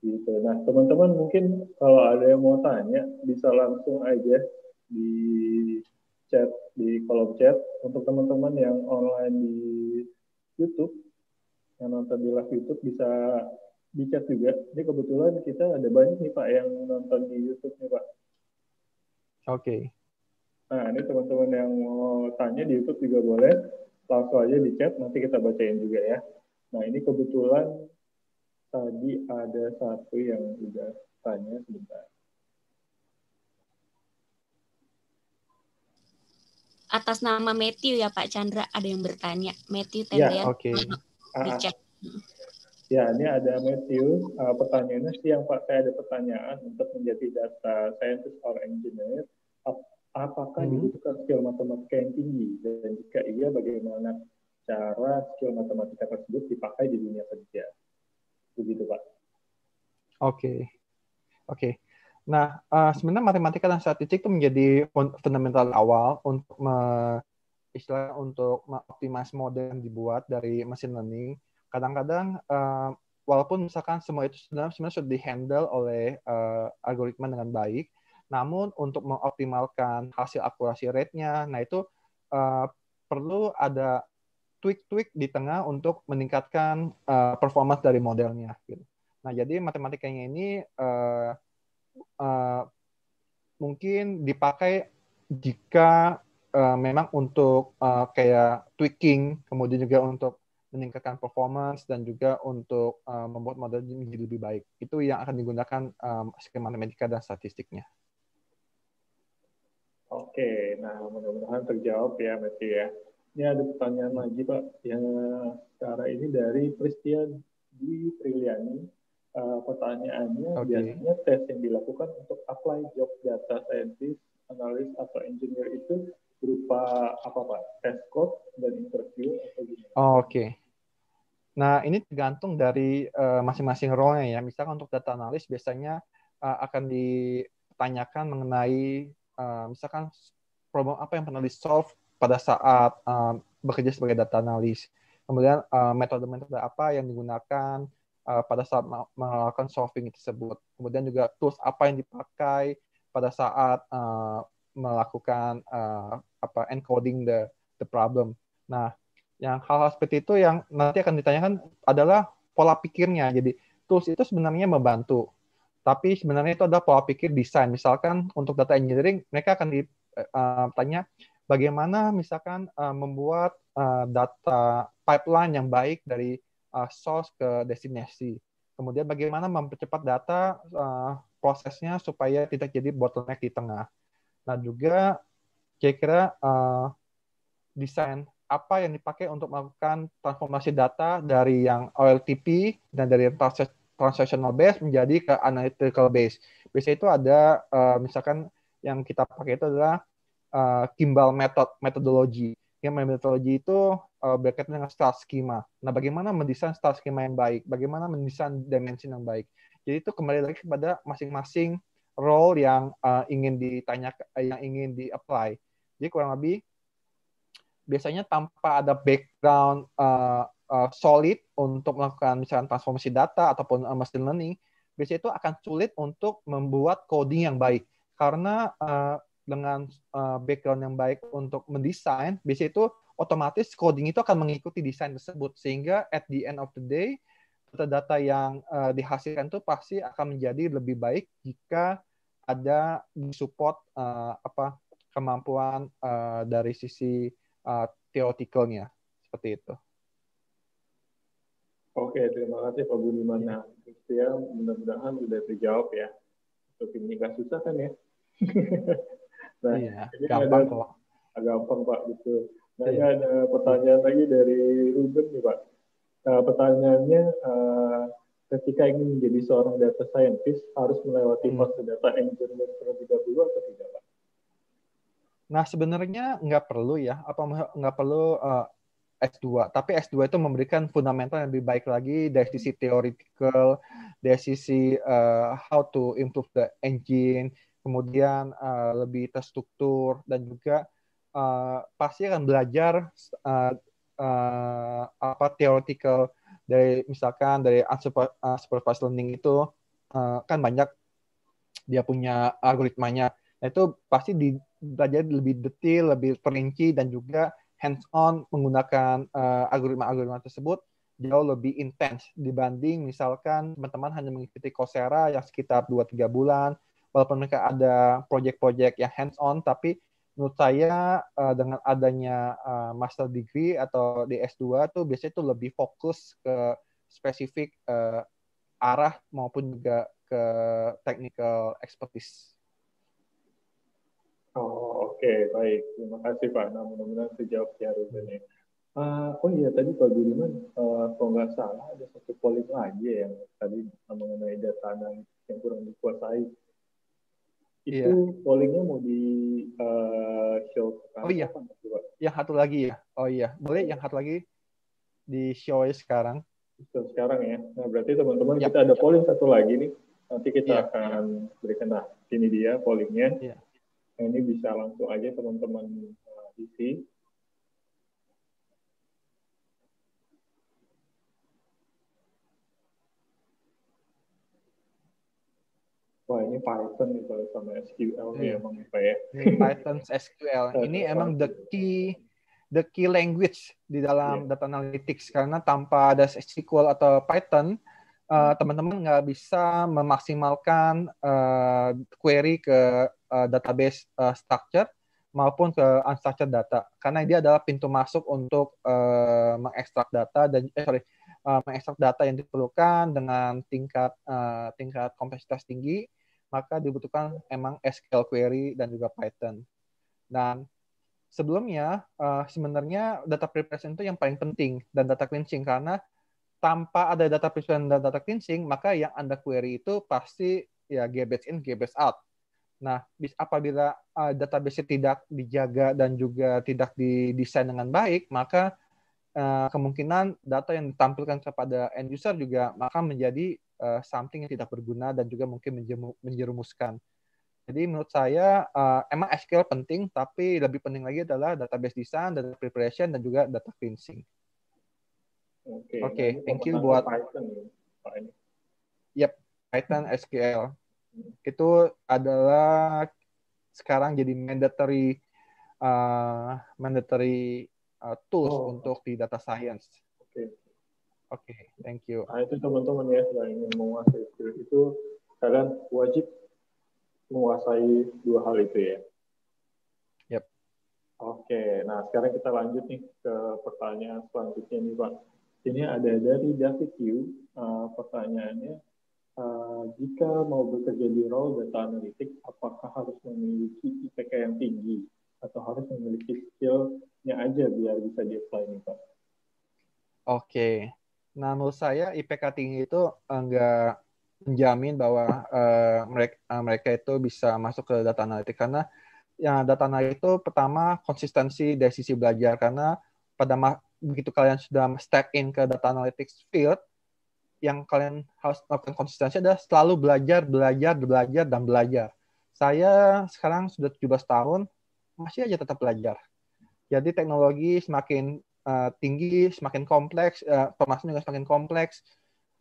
Gitu. Nah, teman-teman mungkin kalau ada yang mau tanya bisa langsung aja di chat di kolom chat untuk teman-teman yang online di YouTube yang nonton di live YouTube bisa di chat juga. Ini kebetulan kita ada banyak nih Pak yang nonton di YouTube nih Pak. Oke. Okay. Nah, ini teman-teman yang mau tanya di YouTube juga boleh langsung aja di chat, nanti kita bacain juga ya. Nah, ini kebetulan tadi ada satu yang udah tanya sebentar. Atas nama Matthew ya Pak Chandra, ada yang bertanya. Matthew tanya Ya, oke. Okay. Ah, ah. Di chat. Ya, ini ada Matthew. Uh, pertanyaannya sih yang Pak, saya ada pertanyaan untuk menjadi data scientist or engineer apakah hmm. dibutuhkan skill matematika yang tinggi dan jika iya bagaimana cara skill matematika tersebut dipakai di dunia kerja begitu pak oke okay. oke okay. nah uh, sebenarnya matematika dan statistik itu menjadi fundamental awal untuk me istilah untuk mengoptimasi model yang dibuat dari machine learning kadang-kadang uh, walaupun misalkan semua itu sebenarnya, sebenarnya sudah dihandle oleh uh, algoritma dengan baik namun untuk mengoptimalkan hasil akurasi rate-nya, nah itu uh, perlu ada tweak-tweak di tengah untuk meningkatkan uh, eh, performa dari modelnya. Gitu. Nah jadi matematikanya ini uh, uh, mungkin dipakai jika uh, memang untuk uh, kayak tweaking, kemudian juga untuk meningkatkan performa dan juga untuk uh, membuat model menjadi lebih baik. Itu yang akan digunakan um, skema matematika dan statistiknya. Oke, nah mudah-mudahan terjawab ya Mesti ya. Ini ada pertanyaan lagi Pak, yang secara ini dari Christian Dwi Triliani. Uh, eh, pertanyaannya okay. biasanya tes yang dilakukan untuk apply job data scientist, analis atau engineer itu berupa apa Pak? Tes code dan interview atau gimana? Oh, Oke. Okay. Nah, ini tergantung dari uh, masing-masing role-nya ya. Misalkan untuk data analis biasanya uh, akan ditanyakan mengenai Eh, misalkan problem apa yang pernah di solve pada saat um, bekerja sebagai data analis kemudian uh, metode-metode apa yang digunakan uh, pada saat melakukan solving tersebut kemudian juga tools apa yang dipakai pada saat uh, melakukan uh, apa encoding the the problem nah yang hal-hal seperti itu yang nanti akan ditanyakan adalah pola pikirnya jadi tools itu sebenarnya membantu tapi sebenarnya itu ada pola pikir desain. Misalkan untuk data engineering, mereka akan ditanya eh, bagaimana misalkan eh, membuat eh, data pipeline yang baik dari source ke destinasi. Kemudian bagaimana mempercepat data prosesnya supaya tidak jadi bottleneck di tengah. Nah juga kira-kira desain apa yang dipakai untuk melakukan transformasi data dari yang OLTP dan dari proses transactional base menjadi ke analytical base. Biasanya itu ada uh, misalkan yang kita pakai itu adalah uh, Kimball method metodologi. Yang metodologi itu uh, berkaitan dengan star schema. Nah, bagaimana mendesain star schema yang baik? Bagaimana mendesain dimensi yang baik? Jadi itu kembali lagi kepada masing-masing role yang uh, ingin ditanya yang ingin di apply. Jadi kurang lebih biasanya tanpa ada background uh, uh, solid untuk melakukan misalkan transformasi data ataupun uh, machine learning, biasanya itu akan sulit untuk membuat coding yang baik karena uh, dengan uh, background yang baik untuk mendesain, biasanya itu otomatis coding itu akan mengikuti desain tersebut sehingga at the end of the day data-data yang uh, dihasilkan itu pasti akan menjadi lebih baik jika ada support uh, apa kemampuan uh, dari sisi uh, teoretikalnya seperti itu. Oke, terima kasih Pak Budiman. Nah, ya, mudah-mudahan sudah terjawab ya. Untuk ini nggak susah kan ya? *laughs* nah, iya, gampang ada, kok. Gampang Pak, gitu. Nah, iya. ada pertanyaan lagi dari Ruben nih Pak. Nah, pertanyaannya, eh, ketika ingin menjadi seorang data scientist, harus melewati hmm. fase data engineering terlebih dahulu atau tidak Pak? Nah, sebenarnya nggak perlu ya, apa nggak perlu uh, S2. Tapi S2 itu memberikan fundamental yang lebih baik lagi dari sisi theoretical, dari sisi uh, how to improve the engine, kemudian uh, lebih terstruktur dan juga uh, pasti akan belajar uh, uh, apa theoretical dari misalkan dari unsupervised learning itu uh, kan banyak dia punya algoritmanya. Nah, itu pasti di belajar lebih detail, lebih terinci dan juga hands on menggunakan uh, algoritma-algoritma tersebut jauh lebih intens dibanding misalkan teman-teman hanya mengikuti Coursera yang sekitar 2 tiga bulan walaupun mereka ada project-project yang hands on tapi menurut saya uh, dengan adanya uh, master degree atau DS2 tuh biasanya tuh lebih fokus ke spesifik uh, arah maupun juga ke technical expertise. Oh, Oke, baik. Terima kasih Pak. Nah, mudah-mudahan sejauh ini. Uh, oh iya, tadi Pak Budiman, uh, kalau nggak salah ada satu poin lagi ya, yang tadi mengenai data yang kurang dikuasai. Itu yeah. pollingnya mau di uh, show sekarang. Oh iya, apa, yang satu lagi ya. Oh iya, boleh yang satu lagi di show sekarang. Show sekarang ya. Nah, berarti teman-teman yep. Iya. kita ada polling satu lagi nih. Nanti kita yeah. akan berikan. Nah, ini dia pollingnya. Yeah Nah, ini bisa langsung aja teman-teman uh, isi. Wah ini Python nih kalau sama SQL nih iya. emang apa ya? ya. Python SQL *laughs* ini emang the key the key language di dalam yeah. data analytics karena tanpa ada SQL atau Python uh, teman-teman uh, nggak bisa memaksimalkan uh, query ke uh, database uh, structure maupun ke unstructured data karena dia adalah pintu masuk untuk uh, mengekstrak data dan eh, sorry uh, mengekstrak data yang diperlukan dengan tingkat uh, tingkat kompleksitas tinggi maka dibutuhkan emang SQL query dan juga Python dan sebelumnya uh, sebenarnya data preparation itu yang paling penting dan data cleansing karena tanpa ada data preparation dan data cleansing maka yang anda query itu pasti ya garbage in garbage out Nah, apabila uh, eh, database tidak dijaga dan juga tidak didesain dengan baik, maka uh, kemungkinan data yang ditampilkan kepada end user juga maka menjadi uh, something yang tidak berguna dan juga mungkin menjerumuskan. Jadi menurut saya uh, emang SQL penting, tapi lebih penting lagi adalah database design, data preparation, dan juga data cleansing. Oke, okay, okay, thank you buat Python. Ya, yep, Python SQL itu adalah sekarang jadi mandatory uh, mandatory uh, tools oh. untuk di data science. Oke. Okay. Oke, okay, thank you. Nah, itu teman-teman ya yang ingin menguasai skill itu kalian wajib menguasai dua hal itu ya. Yep. Oke, okay, nah sekarang kita lanjut nih ke pertanyaan selanjutnya nih Pak. Ini ada dari David Yu, uh, pertanyaannya Eh, jika mau bekerja di role data analitik, apakah harus memiliki IPK yang tinggi atau harus memiliki skillnya aja biar bisa di apply nih Pak? Oke, nah menurut saya IPK tinggi itu enggak eh, menjamin bahwa uh, eh, mereka uh, mereka itu bisa masuk ke data analitik karena yang data analitik itu pertama konsistensi dari sisi belajar karena pada begitu kalian sudah stack in ke data analytics field yang kalian harus lakukan konsistensi adalah selalu belajar, belajar, belajar, dan belajar. Saya sekarang sudah 17 tahun, masih aja tetap belajar. Jadi teknologi semakin uh, tinggi, semakin kompleks, uh, eh, permasalahan juga semakin kompleks.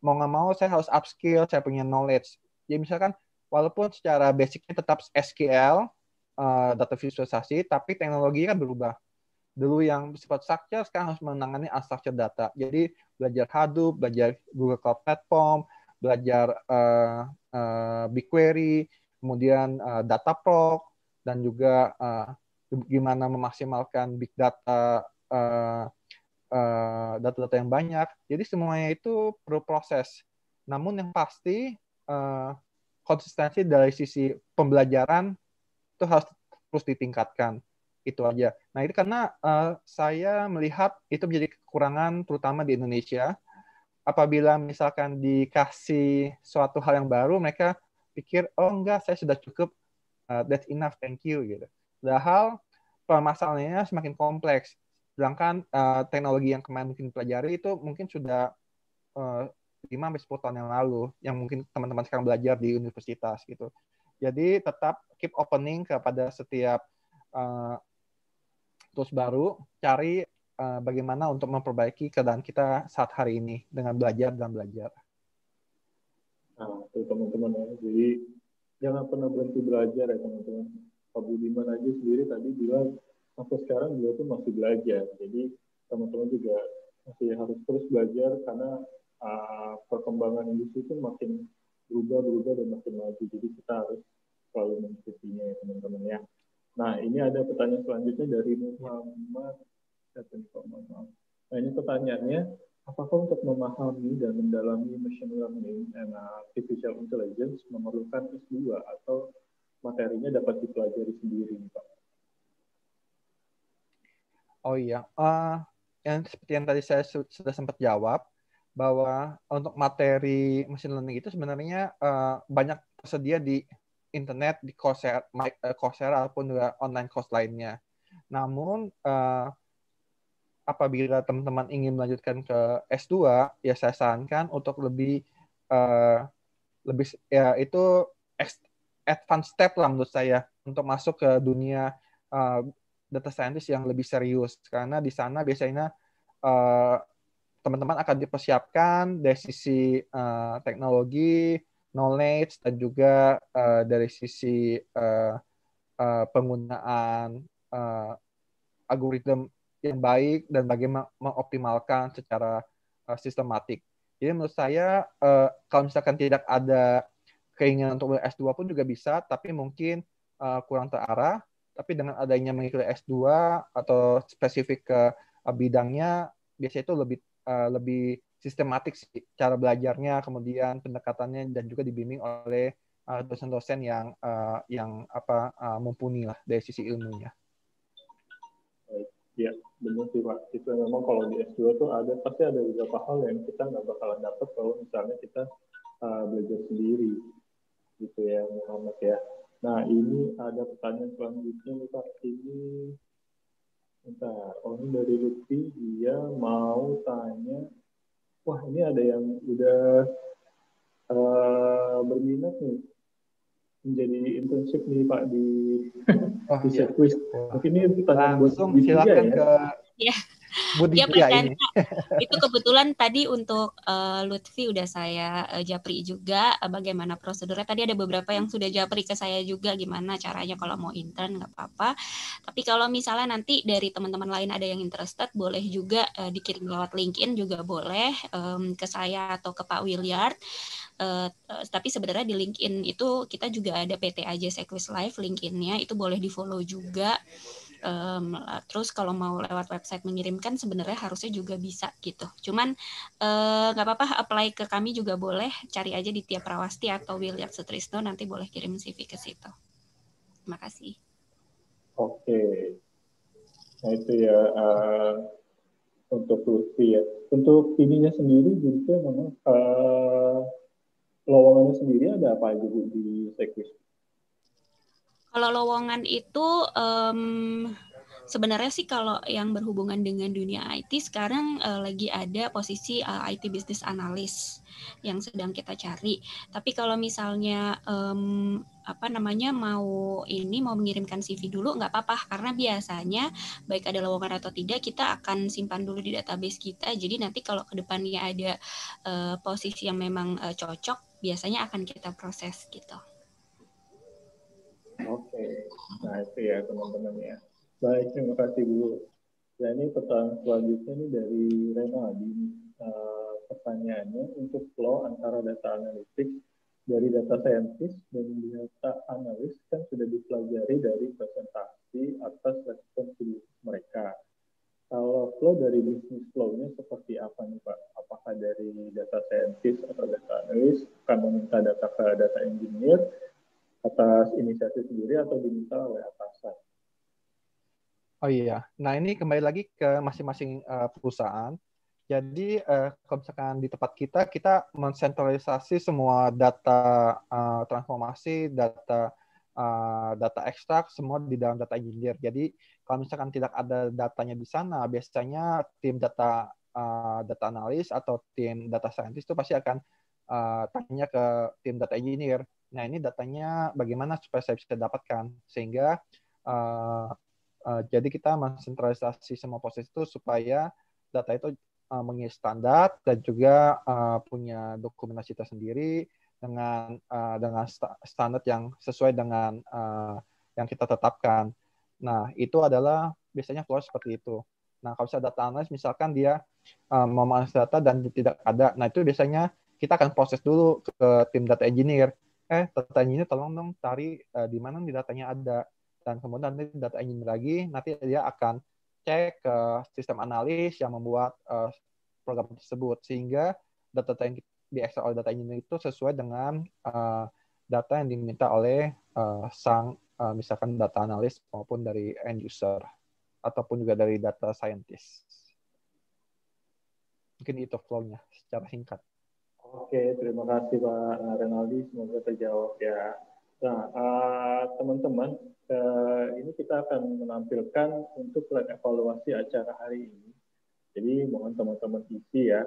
Mau nggak mau saya harus upskill, saya punya knowledge. Jadi ya, misalkan walaupun secara basicnya tetap SQL, uh, eh, data visualisasi, tapi teknologi kan berubah. Dulu yang bersifat structure, sekarang harus menangani unstructured data. Jadi belajar Hadoop, belajar Google Cloud Platform, belajar uh, uh, BigQuery, kemudian uh, Dataproc, dan juga uh, gimana memaksimalkan big data uh, uh, data-data yang banyak. Jadi semuanya itu perlu proses. Namun yang pasti uh, konsistensi dari sisi pembelajaran itu harus terus ditingkatkan itu aja. Nah itu karena uh, saya melihat itu menjadi kekurangan terutama di Indonesia. Apabila misalkan dikasih suatu hal yang baru, mereka pikir oh enggak saya sudah cukup, uh, that's enough, thank you gitu. Padahal permasalahannya eh, semakin kompleks. Sedangkan uh, teknologi yang kemarin mungkin pelajari itu mungkin sudah uh, 5 10 tahun yang lalu yang mungkin teman-teman sekarang belajar di universitas gitu. Jadi tetap keep opening kepada setiap terus baru cari uh, bagaimana untuk memperbaiki keadaan kita saat hari ini dengan belajar dan belajar. Nah, teman-teman ya. Jadi jangan pernah berhenti belajar ya teman-teman. Pak Budiman aja sendiri tadi bilang sampai sekarang dia tuh masih belajar. Jadi teman-teman juga masih harus terus belajar karena uh, perkembangan industri itu makin berubah berubah dan makin maju. Jadi kita harus selalu mengikutinya ya teman-teman ya. Nah, ini ada pertanyaan selanjutnya dari Muhammad Nah, ini pertanyaannya, apakah untuk memahami dan mendalami machine learning and artificial intelligence memerlukan S2 atau materinya dapat dipelajari sendiri, Pak? Oh iya, uh, yang seperti yang tadi saya sudah sempat jawab, bahwa untuk materi machine learning itu sebenarnya uh, banyak tersedia di internet di Coursera, Coursera eh, ataupun juga online course lainnya. Namun uh, apabila teman-teman ingin melanjutkan ke S2, ya saya sarankan untuk lebih uh, lebih ya itu advance step lah menurut saya untuk masuk ke dunia uh, data scientist yang lebih serius karena di sana biasanya teman teman-teman akan dipersiapkan dari sisi uh, teknologi, knowledge dan juga uh, dari sisi uh, uh, penggunaan uh, algoritma yang baik dan bagaimana mengoptimalkan secara uh, sistematik. Jadi menurut saya uh, kalau misalkan tidak ada keinginan untuk S2 pun juga bisa, tapi mungkin uh, kurang terarah. Tapi dengan adanya mengikuti S2 atau spesifik ke bidangnya, biasanya itu lebih uh, lebih sistematik sih cara belajarnya, kemudian pendekatannya dan juga dibimbing oleh uh, dosen-dosen yang uh, yang apa uh, mumpuni lah dari sisi ilmunya. Iya, benar sih Pak. Itu memang kalau di S2 tuh ada pasti ada beberapa hal yang kita nggak bakalan dapat kalau misalnya kita uh, belajar sendiri, gitu ya Muhammad ya. Nah ini ada pertanyaan selanjutnya nih Pak. Ini Bentar, orang oh, dari Lutfi, dia mau tanya wah ini ada yang udah uh, berminat nih menjadi internship nih Pak di oh, *laughs* di iya. Mungkin ini langsung silakan ya. ke yeah. Budi ya, ini. itu kebetulan tadi untuk uh, Lutfi udah saya uh, japri juga uh, bagaimana prosedurnya. Tadi ada beberapa yang sudah japri ke saya juga gimana caranya kalau mau intern nggak apa-apa. Tapi kalau misalnya nanti dari teman-teman lain ada yang interested boleh juga uh, dikirim lewat LinkedIn juga boleh um, ke saya atau ke Pak Williard. Uh, tapi sebenarnya di LinkedIn itu kita juga ada PT AJ Sequis Life LinkedIn-nya itu boleh di follow juga. Um, terus kalau mau lewat website mengirimkan sebenarnya harusnya juga bisa gitu. Cuman eh, nggak uh, apa-apa apply ke kami juga boleh. Cari aja di tiap Prawasti atau William Sutrisno nanti boleh kirim CV ke situ. Terima kasih. Oke. Okay. Nah itu ya uh, untuk Lutfi ya. Untuk ininya sendiri juga memang uh, lowongannya sendiri ada apa aja di Sekwis? Kalau lowongan itu um, sebenarnya sih kalau yang berhubungan dengan dunia IT sekarang uh, lagi ada posisi uh, eh, IT business analyst yang sedang kita cari. Tapi kalau misalnya um, apa namanya mau ini mau mengirimkan CV dulu nggak apa-apa karena biasanya baik ada lowongan atau tidak kita akan simpan dulu di database kita. Jadi nanti kalau kedepannya ada uh, posisi yang memang uh, cocok biasanya akan kita proses gitu. Oke, okay. nah itu ya teman-teman ya. Baik, terima kasih Bu. Nah ini pertanyaan selanjutnya ini dari Adi. Uh, eh, pertanyaannya untuk flow antara data analitik dari data scientist dan data analis kan sudah dipelajari dari presentasi atas respon mereka. Kalau flow dari bisnis flow-nya seperti apa nih Pak? Apakah dari data scientist atau data analis akan meminta data ke data engineer atas inisiatif sendiri atau diminta oleh atasan. Oh iya, nah ini kembali lagi ke masing-masing uh, perusahaan. Jadi uh, kalau misalkan di tempat kita, kita mensentralisasi semua data uh, transformasi, data uh, data ekstrak, semua di dalam data engineer. Jadi kalau misalkan tidak ada datanya di sana, biasanya tim data uh, data analis atau tim data scientist itu pasti akan uh, tanya ke tim data engineer Nah ini datanya bagaimana supaya saya bisa dapatkan sehingga uh, uh, jadi kita mensentralisasi semua proses itu supaya data itu uh, mengisi standar dan juga uh, punya dokumentasi tersendiri dengan uh, dengan standar yang sesuai dengan uh, yang kita tetapkan. Nah itu adalah biasanya flow seperti itu. Nah kalau saya data analis misalkan dia uh, mau data dan tidak ada, nah itu biasanya kita akan proses dulu ke tim data engineer eh engineer tolong dong cari uh, di mana nih datanya ada dan kemudian nanti data engineer lagi nanti dia akan cek ke uh, sistem analis yang membuat uh, program tersebut sehingga data yang diekstrak oleh data engineer itu sesuai dengan uh, data yang diminta oleh uh, sang uh, misalkan data analis maupun dari end user ataupun juga dari data scientist. Mungkin itu flow-nya secara singkat. Oke, terima kasih Pak Renaldi. Semoga terjawab ya. Nah, eh, teman-teman, uh, uh, ini kita akan menampilkan untuk plan evaluasi acara hari ini. Jadi, mohon teman-teman isi ya.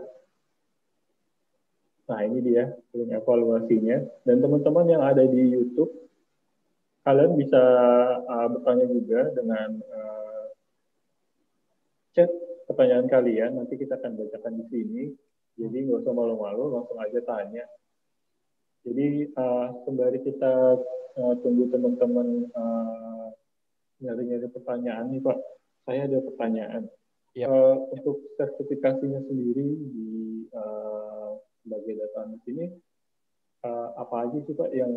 Nah, ini dia link evaluasinya. Dan teman-teman yang ada di YouTube, kalian bisa uh, bertanya juga dengan uh, chat pertanyaan kalian. Nanti kita akan bacakan di sini. Jadi nggak usah malu-malu, langsung aja tanya. Jadi uh, sembari kita uh, tunggu teman-teman uh, nyari-nyari pertanyaan nih Pak, saya ada pertanyaan. Yep. Iya. Uh, untuk sertifikasinya sendiri di uh, sebagai data analis ini, uh, apa aja sih Pak yang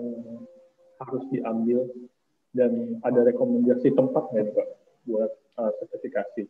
harus diambil dan ada rekomendasi tempat nggak Pak buat uh, sertifikasi?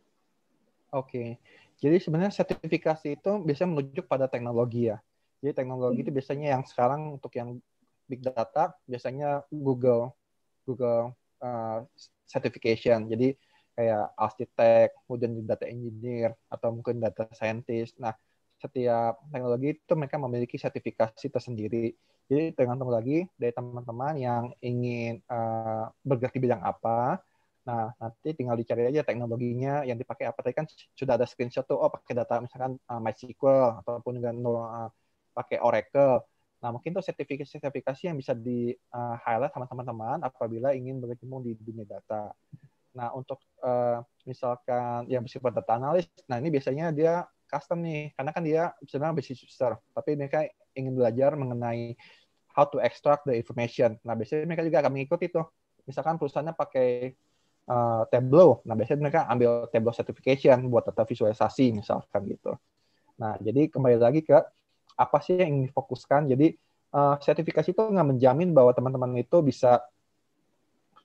Oke, okay. Jadi sebenarnya sertifikasi itu biasanya merujuk pada teknologi ya. Jadi teknologi itu hmm. biasanya yang sekarang untuk yang big data biasanya Google Google uh, certification. Jadi kayak arsitek, kemudian data engineer atau mungkin data scientist. Nah, setiap teknologi itu mereka memiliki sertifikasi tersendiri. Jadi tergantung lagi dari teman-teman yang ingin uh, bergerak di bidang apa, Nah, nanti tinggal dicari aja teknologinya yang dipakai apa. Tadi kan sudah ada screenshot tuh, oh pakai data misalkan uh, MySQL ataupun dengan uh, pakai Oracle. Nah, mungkin tuh sertifikasi-sertifikasi yang bisa di-highlight ah, sama teman-teman apabila ingin berkecimpung di dunia data. Nah, untuk uh, misalkan yang bersifat data analis, nah ini biasanya dia custom nih, karena kan dia sebenarnya basic user, tapi mereka ingin belajar mengenai how to extract the information. Nah, biasanya mereka juga akan mengikuti tuh. Misalkan perusahaannya pakai uh, eh, Tableau. Nah, biasanya mereka ambil Tableau certification buat data visualisasi misalkan gitu. Nah, jadi kembali lagi ke apa sih yang difokuskan. Jadi uh, sertifikasi itu nggak menjamin bahwa teman-teman itu bisa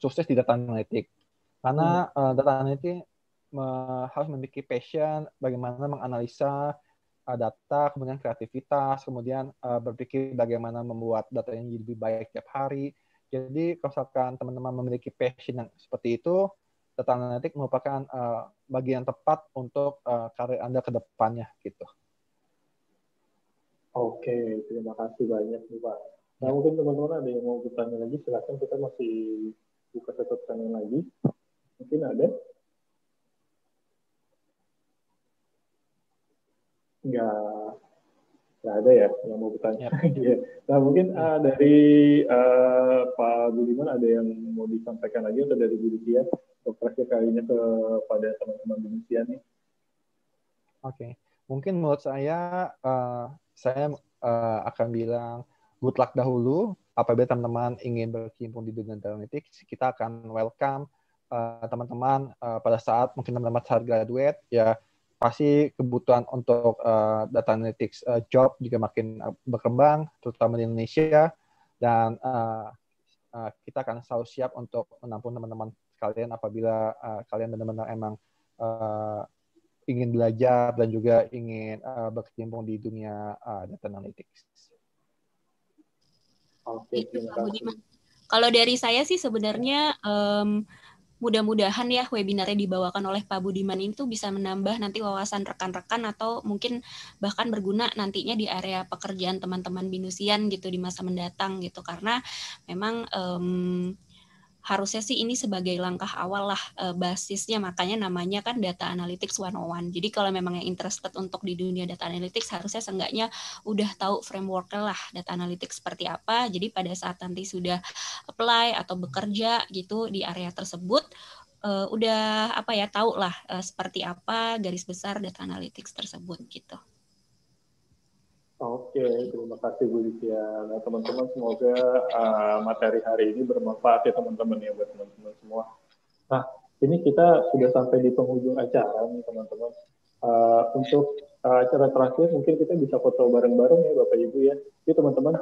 sukses di data analitik. Karena uh, data analitik me harus memiliki passion bagaimana menganalisa uh, data, kemudian kreativitas, kemudian uh, berpikir bagaimana membuat data yang lebih baik tiap hari, jadi kalau misalkan teman-teman memiliki passion yang seperti itu, data analitik merupakan uh, bagian tepat untuk uh, karir Anda ke depannya gitu. Oke, terima kasih banyak nih Pak. Nah ya. mungkin teman-teman ada yang mau bertanya lagi, silakan kita masih buka satu pertanyaan lagi. Mungkin ada? Enggak. Nggak ada ya yang mau bertanya. Ya. *laughs* Iya. nah mungkin uh, dari uh, Pak Budiman ada yang mau disampaikan lagi atau dari Bu Dikia? kalinya kepada teman-teman Indonesia nih. Oke, okay. mungkin menurut saya uh, saya uh, akan bilang good luck dahulu. Apabila teman-teman ingin berkimpun di dunia analytics, kita akan welcome teman-teman uh, uh, pada saat mungkin teman-teman saat graduate ya pasti kebutuhan untuk uh, data analytics uh, job juga makin eh, berkembang, terutama di Indonesia, dan uh, uh, kita akan selalu siap untuk menampung teman-teman kalian apabila uh, kalian benar-benar emang uh, ingin belajar dan juga ingin uh, berkecimpung di dunia uh, data analytics. Oke, okay, iya, Kalau dari saya sih sebenarnya um, mudah-mudahan ya webinarnya dibawakan oleh Pak Budiman itu bisa menambah nanti wawasan rekan-rekan atau mungkin bahkan berguna nantinya di area pekerjaan teman-teman binusian gitu di masa mendatang gitu karena memang um, harusnya sih ini sebagai langkah awal lah uh, basisnya makanya namanya kan data analytics 101. Jadi kalau memang yang interested untuk di dunia data analytics harusnya seenggaknya udah tahu framework lah data analytics seperti apa. Jadi pada saat nanti sudah apply atau bekerja gitu di area tersebut uh, udah apa ya tahu lah uh, seperti apa garis besar data analytics tersebut gitu. Oke, terima kasih Bu Lydia. Nah, teman-teman semoga uh, materi hari ini bermanfaat ya teman-teman ya buat teman-teman semua. Nah, ini kita sudah sampai di penghujung acara nih teman-teman. Uh, untuk uh, acara terakhir mungkin kita bisa foto bareng-bareng ya Bapak Ibu ya. Jadi teman-teman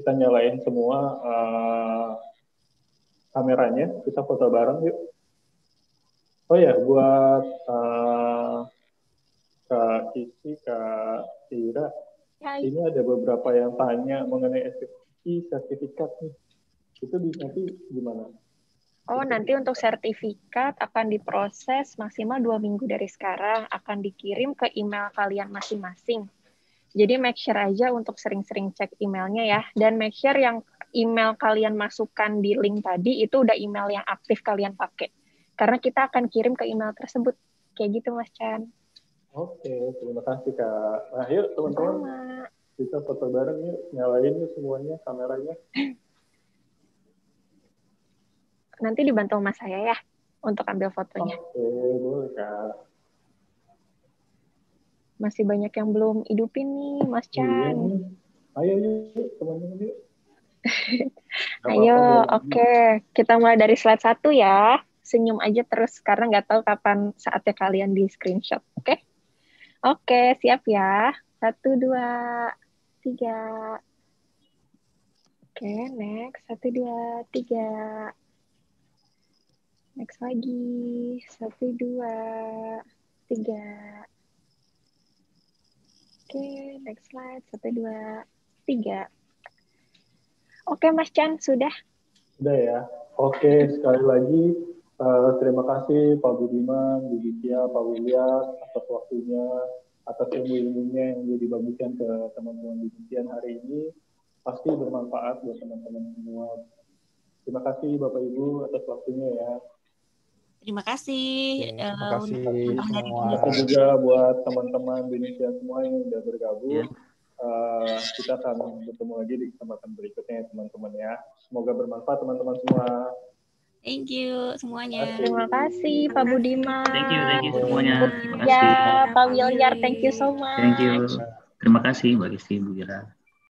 kita nyalain semua uh, kameranya, kita foto bareng yuk. Oh ya, buat uh, Kak Kiki, Kak Ira, Hai. ini ada beberapa yang tanya mengenai SPI sertifikat nih. Itu di nanti gimana? Oh, nanti untuk sertifikat akan diproses maksimal dua minggu dari sekarang, akan dikirim ke email kalian masing-masing. Jadi make sure aja untuk sering-sering cek emailnya ya, dan make sure yang email kalian masukkan di link tadi itu udah email yang aktif kalian pakai. Karena kita akan kirim ke email tersebut. Kayak gitu, Mas Chan. Oke, terima kasih Kak. Nah, yuk teman-teman kita foto bareng yuk, nyalain yuk semuanya kameranya. Nanti dibantu sama saya ya untuk ambil fotonya. Oke, okay, boleh Kak. Masih banyak yang belum hidupin nih, Mas iya. Chan. Ayo yuk, teman-teman yuk. *laughs* Ayo, oke. Okay. Kita mulai dari slide satu ya. Senyum aja terus karena nggak tahu kapan saatnya kalian di screenshot, oke? Okay? Oke, siap ya. Satu, dua, tiga. Oke, next. Satu, dua, tiga. Next lagi. Satu, dua, tiga. Oke, next slide. Satu, dua, tiga. Oke, Mas Chan, sudah? Sudah ya. Oke, sekali lagi Uh, terima kasih Pak Budiman, Bu Ditya, Pak William atas waktunya, atas ilmu-ilmunya yang sudah dibagikan ke teman-teman di demikian hari ini. Pasti bermanfaat buat teman-teman semua. Terima kasih Bapak Ibu atas waktunya ya. Terima kasih. Eh, terima kasih uh, Terima kasih juga buat teman-teman Indonesia semua yang sudah bergabung. Ya. Uh, kita akan bertemu lagi di kesempatan berikutnya teman-teman ya. Semoga bermanfaat teman-teman semua. Thank you semuanya. Terima kasih Pak Budiman. Thank you, thank you semuanya. Ya, Terima kasih. Ya, Pak Wiljar, thank you so much. Thank you. Terima kasih Mbak Gisti, Bu Gira.